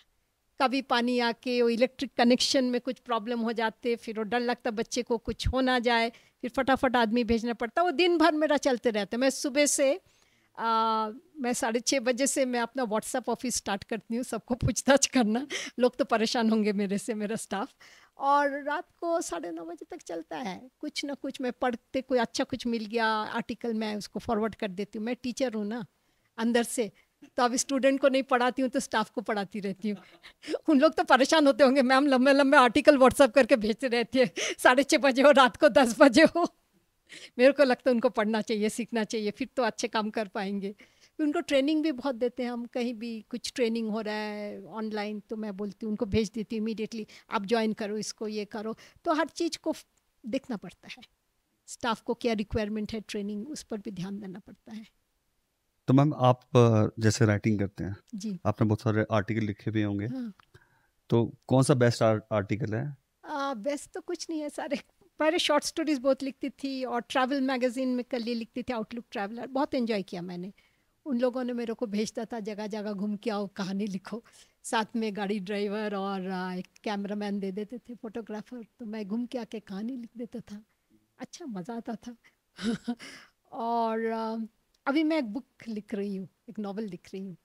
कभी पानी आके वो इलेक्ट्रिक कनेक्शन में कुछ प्रॉब्लम हो जाते फिर वो डर लगता बच्चे को कुछ हो ना जाए फिर फटाफट आदमी भेजना पड़ता वो दिन भर मेरा चलते रहते मैं सुबह से आ, मैं साढ़े छः बजे से मैं अपना व्हाट्सअप ऑफिस स्टार्ट करती हूँ सबको पूछताछ करना लोग तो परेशान होंगे मेरे से मेरा स्टाफ और रात को साढ़े नौ बजे तक चलता है कुछ ना कुछ मैं पढ़ते कोई अच्छा कुछ मिल गया आर्टिकल मैं उसको फॉरवर्ड कर देती हूँ मैं टीचर हूँ ना अंदर से तो अब स्टूडेंट को नहीं पढ़ाती हूँ तो स्टाफ को पढ़ाती रहती हूँ उन लोग तो परेशान होते होंगे मैम लंबे लंबे आर्टिकल व्हाट्सअप करके भेजते रहती है साढ़े छः बजे हो रात को दस बजे हो मेरे को लगता है उनको पढ़ना चाहिए सीखना चाहिए फिर तो अच्छे काम कर पाएंगे उनको ट्रेनिंग भी बहुत देते हैं हम कहीं भी कुछ ट्रेनिंग हो रहा है ऑनलाइन तो मैं बोलती हूँ उनको भेज देती हूँ इमीडिएटली आप ज्वाइन करो इसको ये करो तो हर चीज़ को देखना पड़ता है स्टाफ को क्या रिक्वायरमेंट है ट्रेनिंग उस पर भी ध्यान देना पड़ता है तो मैम आप जैसे राइटिंग करते हैं जी आपने बहुत सारे आर्टिकल लिखे भी होंगे हाँ। तो कौन सा बेस्ट आर्टिकल है आ, बेस्ट तो कुछ नहीं है सारे पहले शॉर्ट स्टोरीज बहुत लिखती थी और ट्रैवल मैगजीन में कल लिखती थी आउटलुक ट्रैवलर बहुत इन्जॉय किया मैंने उन लोगों ने मेरे को भेजता था जगह जगह घूम के आओ कहानी लिखो साथ में गाड़ी ड्राइवर और एक कैमरामैन दे देते थे फोटोग्राफर तो मैं घूम के आके कहानी लिख देता था अच्छा मज़ा आता था और अभी मैं एक बुक लिख रही हूँ एक नॉवल लिख रही हूँ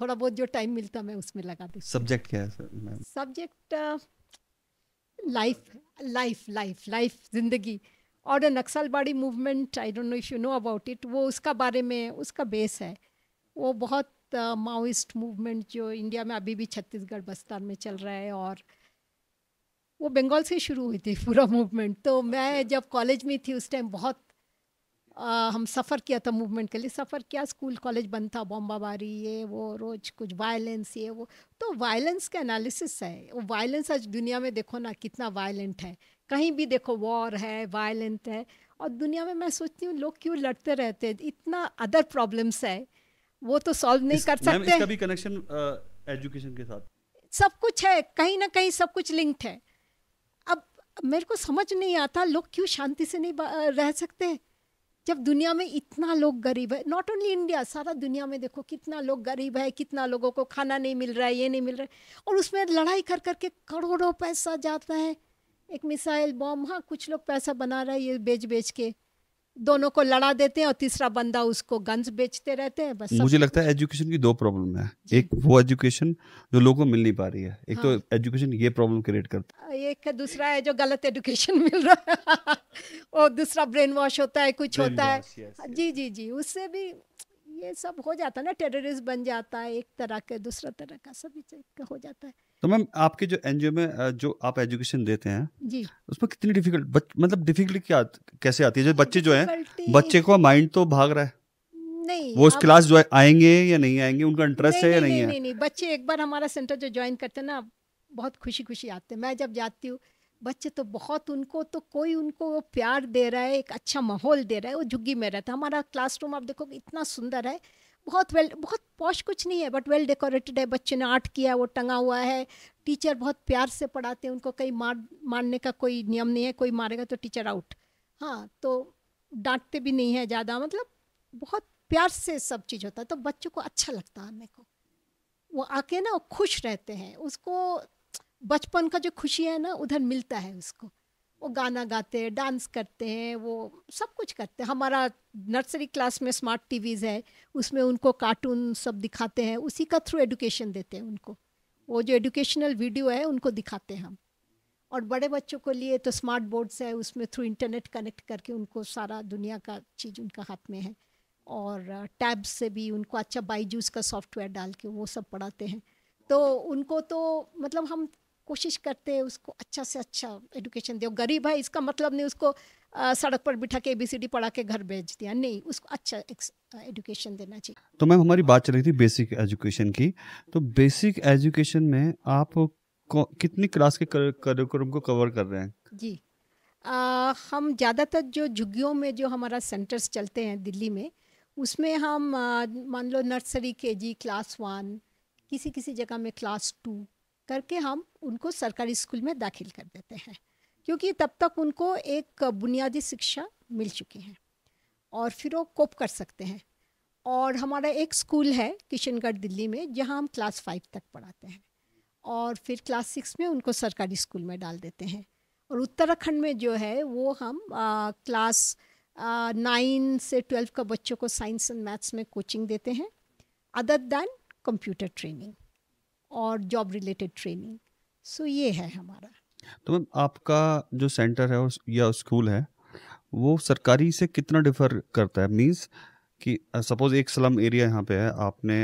थोड़ा बहुत जो टाइम मिलता मैं उसमें लगा दी सब्जेक्ट क्या है subject life life life life जिंदगी और Naxalbari movement I don't know if you know about it वो उसका बारे में उसका बेस है वो बहुत माओइस्ट uh, मूवमेंट जो इंडिया में अभी भी छत्तीसगढ़ बस्तान में चल रहा है और वो बंगाल से शुरू हुई थी पूरा मूवमेंट तो मैं अच्छा। जब कॉलेज में थी उस टाइम बहुत आ, हम सफ़र किया था मूवमेंट के लिए सफ़र किया स्कूल कॉलेज बंद था बॉम्बाबारी ये वो रोज कुछ वायलेंस ये वो तो वायलेंस का एनालिसिस है वो वायलेंस आज दुनिया में देखो ना कितना वायलेंट है कहीं भी देखो वॉर है वायलेंट है और दुनिया में मैं सोचती हूँ लोग क्यों लड़ते रहते हैं इतना अदर प्रॉब्लम्स है वो तो सॉल्व नहीं इस, कर सकते इसका भी कनेक्शन एजुकेशन के साथ सब कुछ है कहीं ना कहीं सब कुछ लिंक्ड है अब मेरे को समझ नहीं आता लोग क्यों शांति से नहीं रह सकते हैं जब दुनिया में इतना लोग गरीब है नॉट ओनली इंडिया सारा दुनिया में देखो कितना लोग गरीब है कितना लोगों को खाना नहीं मिल रहा है ये नहीं मिल रहा है और उसमें लड़ाई कर करके करोड़ों पैसा जाता है एक मिसाइल बॉम्ब हाँ कुछ लोग पैसा बना रहे हैं ये बेच बेच के दोनों को लड़ा देते हैं और तीसरा बंदा उसको गंज बेचते रहते हैं बस मुझे लगता है एजुकेशन की दो प्रॉब्लम है एक वो एजुकेशन जो लोगों को मिल नहीं पा रही है एक तो हाँ। तो एजुकेशन ये प्रॉब्लम क्रिएट करता है हाँ, एक है दूसरा है जो गलत एजुकेशन मिल रहा है और दूसरा ब्रेन वॉश होता है कुछ होता है जी जी जी उससे भी ये सब हो जाता है ना टेररिस्ट बन जाता है एक तरह के दूसरा तरह का सभी हो जाता है तो मैम आपके जो एनजीओ में जो आप एजुकेशन देते हैं जी उसमें कितनी डिफिकल्ट मतलब डिफिकल्टी क्या कैसे आती है जो बच्चे जो हैं बच्चे को माइंड तो भाग रहा है नहीं वो उस क्लास जो आएंगे या नहीं आएंगे उनका इंटरेस्ट है या नहीं, नहीं, नहीं है नहीं, बच्चे एक बार हमारा सेंटर जो ज्वाइन करते हैं ना बहुत खुशी खुशी आते हैं मैं जब जाती हूँ बच्चे तो बहुत उनको तो कोई उनको वो प्यार दे रहा है एक अच्छा माहौल दे रहा है वो झुग्गी में रहता है हमारा क्लासरूम आप देखो इतना सुंदर है बहुत वेल बहुत पॉश कुछ नहीं है बट वेल डेकोरेटेड है बच्चे ने आर्ट किया वो टंगा हुआ है टीचर बहुत प्यार से पढ़ाते हैं उनको कहीं मार मारने का कोई नियम नहीं है कोई मारेगा तो टीचर आउट हाँ तो डांटते भी नहीं है ज़्यादा मतलब बहुत प्यार से सब चीज़ होता है तो बच्चों को अच्छा लगता है मेरे को वो आके ना खुश रहते हैं उसको बचपन का जो खुशी है ना उधर मिलता है उसको वो गाना गाते हैं डांस करते हैं वो सब कुछ करते हैं हमारा नर्सरी क्लास में स्मार्ट टीवीज़ है उसमें उनको कार्टून सब दिखाते हैं उसी का थ्रू एडुकेशन देते हैं उनको वो जो एडुकेशनल वीडियो है उनको दिखाते हैं हम और बड़े बच्चों को लिए तो स्मार्ट बोर्ड्स है उसमें थ्रू इंटरनेट कनेक्ट करके उनको सारा दुनिया का चीज़ उनका हाथ में है और टैब से भी उनको अच्छा बाईजूस का सॉफ्टवेयर डाल के वो सब पढ़ाते हैं तो उनको तो मतलब हम कोशिश करते हैं उसको अच्छा से अच्छा एडुकेशन दो गरीब है इसका मतलब नहीं उसको सड़क पर बिठा के ए डी पढ़ा के घर भेज दिया नहीं उसको अच्छा एजुकेशन देना चाहिए तो मैम हमारी बात चल रही थी बेसिक एजुकेशन की तो बेसिक एजुकेशन में आप कितनी क्लास के करिकुलम को कवर कर रहे हैं जी आ, हम ज़्यादातर जो झुग्गियों में जो हमारा सेंटर्स चलते हैं दिल्ली में उसमें हम मान लो नर्सरी के जी क्लास वन किसी किसी जगह में क्लास टू करके हम उनको सरकारी स्कूल में दाखिल कर देते हैं क्योंकि तब तक उनको एक बुनियादी शिक्षा मिल चुकी है और फिर वो कोप कर सकते हैं और हमारा एक स्कूल है किशनगढ़ दिल्ली में जहाँ हम क्लास फाइव तक पढ़ाते हैं और फिर क्लास सिक्स में उनको सरकारी स्कूल में डाल देते हैं और उत्तराखंड में जो है वो हम आ, क्लास नाइन से ट्वेल्व का बच्चों को साइंस एंड मैथ्स में कोचिंग देते हैं अदर दैन कंप्यूटर ट्रेनिंग और जॉब रिलेटेड ट्रेनिंग सो ये है हमारा तो मैम आपका जो सेंटर है या स्कूल है वो सरकारी से कितना डिफर करता है मीन्स कि सपोज एक स्लम एरिया यहाँ पे है आपने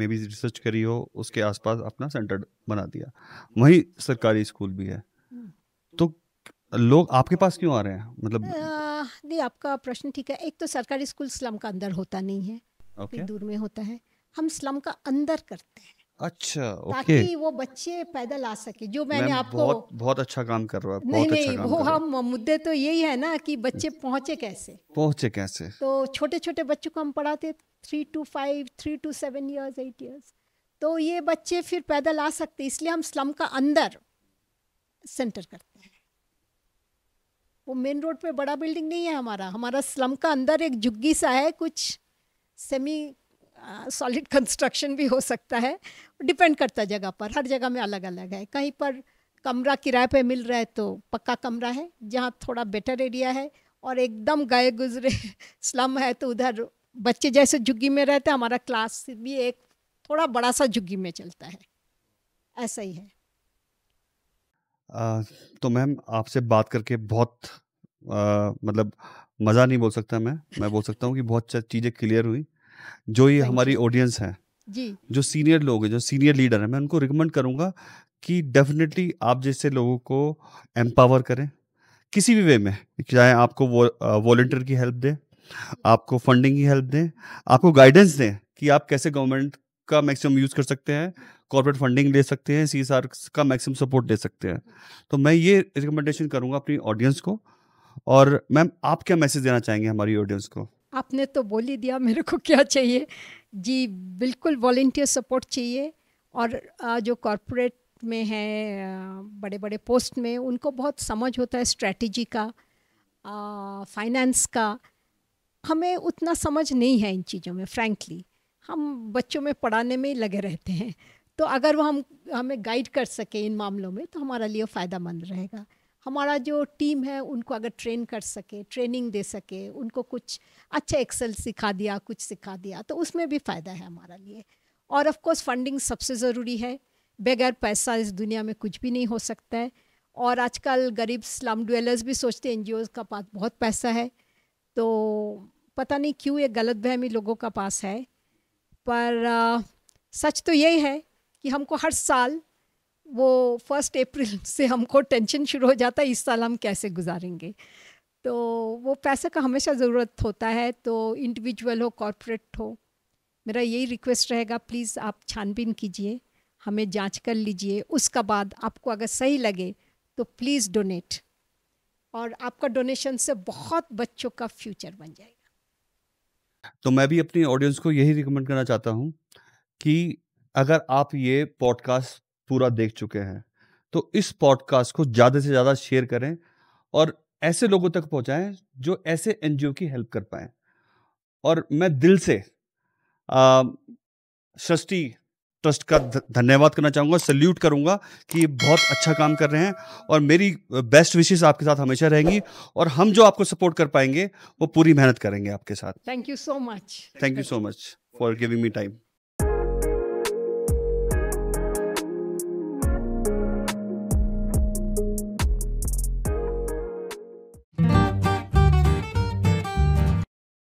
मे बी रिसर्च करी हो उसके आसपास अपना सेंटर बना दिया वहीं सरकारी स्कूल भी है हम्म। तो लोग आपके पास क्यों आ रहे हैं मतलब नहीं आपका प्रश्न ठीक है एक तो सरकारी स्कूल स्लम का अंदर होता नहीं है okay. दूर में होता है हम स्लम का अंदर करते हैं अच्छा ओके ताकि वो बच्चे पैदल आ सके जो मैंने मैं आपको बहुत बहुत अच्छा काम कर रहा है नहीं अच्छा नहीं अच्छा वो हम मुद्दे तो यही है ना कि बच्चे अच्छा। पहुंचे कैसे पहुंचे कैसे तो छोटे छोटे बच्चों को हम पढ़ाते three to five three to seven years eight years तो ये बच्चे फिर पैदल आ सकते इसलिए हम स्लम का अंदर सेंटर करते हैं वो मेन रोड पे बड़ा बिल्डिंग नहीं है हमारा हमारा स्लम का अंदर एक झुग्गी सा है कुछ सेमी सॉलिड कंस्ट्रक्शन भी हो सकता है डिपेंड करता है जगह पर हर जगह में अलग अलग है कहीं पर कमरा किराए पे मिल रहा है तो पक्का कमरा है जहाँ थोड़ा बेटर एरिया है और एकदम गए गुजरे स्लम है तो उधर बच्चे जैसे झुग्गी में रहते हमारा क्लास भी एक थोड़ा बड़ा सा झुग्गी में चलता है ऐसा ही है आ, तो मैम आपसे बात करके बहुत आ, मतलब मज़ा नहीं बोल सकता मैं मैं बोल सकता हूँ कि बहुत चीज़ें क्लियर हुई जो ये हाँ हमारी ऑडियंस है जी जो सीनियर लोग हैं जो सीनियर लीडर हैं मैं उनको रिकमेंड करूंगा कि डेफिनेटली आप जैसे लोगों को एम्पावर करें किसी भी वे में चाहे आपको वॉल्टियर की हेल्प दें आपको फंडिंग की हेल्प दें आपको गाइडेंस दें कि आप कैसे गवर्नमेंट का मैक्सिमम यूज़ कर सकते हैं कॉर्पोरेट फंडिंग ले सकते हैं सी का मैक्सिमम सपोर्ट दे सकते हैं तो मैं ये रिकमेंडेशन करूँगा अपनी ऑडियंस को और मैम आप क्या मैसेज देना चाहेंगे हमारी ऑडियंस को आपने तो बोल ही दिया मेरे को क्या चाहिए जी बिल्कुल वॉल्टियर सपोर्ट चाहिए और जो कॉरपोरेट में हैं बड़े बड़े पोस्ट में उनको बहुत समझ होता है स्ट्रेटजी का फाइनेंस का हमें उतना समझ नहीं है इन चीज़ों में फ्रैंकली हम बच्चों में पढ़ाने में ही लगे रहते हैं तो अगर वो हम हमें गाइड कर सके इन मामलों में तो हमारा लिए फ़ायदा मंद रहेगा हमारा जो टीम है उनको अगर ट्रेन कर सके ट्रेनिंग दे सके उनको कुछ अच्छा एक्सेल सिखा दिया कुछ सिखा दिया तो उसमें भी फ़ायदा है हमारा लिए और ऑफ कोर्स फंडिंग सबसे ज़रूरी है बगैर पैसा इस दुनिया में कुछ भी नहीं हो सकता है और आजकल गरीब स्लम डवेलर्स भी सोचते हैं एन का पास बहुत पैसा है तो पता नहीं क्यों ये गलत बहमी लोगों का पास है पर आ, सच तो यही है कि हमको हर साल वो फर्स्ट अप्रैल से हमको टेंशन शुरू हो जाता है इस साल हम कैसे गुजारेंगे तो वो पैसे का हमेशा ज़रूरत होता है तो इंडिविजुअल हो कॉरपोरेट हो मेरा यही रिक्वेस्ट रहेगा प्लीज़ आप छानबीन कीजिए हमें जांच कर लीजिए उसका बाद आपको अगर सही लगे तो प्लीज़ डोनेट और आपका डोनेशन से बहुत बच्चों का फ्यूचर बन जाएगा तो मैं भी अपनी ऑडियंस को यही रिकमेंड करना चाहता हूँ कि अगर आप ये पॉडकास्ट पूरा देख चुके हैं तो इस पॉडकास्ट को ज़्यादा से ज़्यादा शेयर करें और ऐसे लोगों तक पहुंचाएं जो ऐसे एनजीओ की हेल्प कर पाए और मैं दिल से सृष्टि ट्रस्ट का धन्यवाद करना चाहूँगा सल्यूट करूँगा कि ये बहुत अच्छा काम कर रहे हैं और मेरी बेस्ट विशेष आपके साथ हमेशा रहेंगी और हम जो आपको सपोर्ट कर पाएंगे वो पूरी मेहनत करेंगे आपके साथ thank you so much thank you so much for giving me time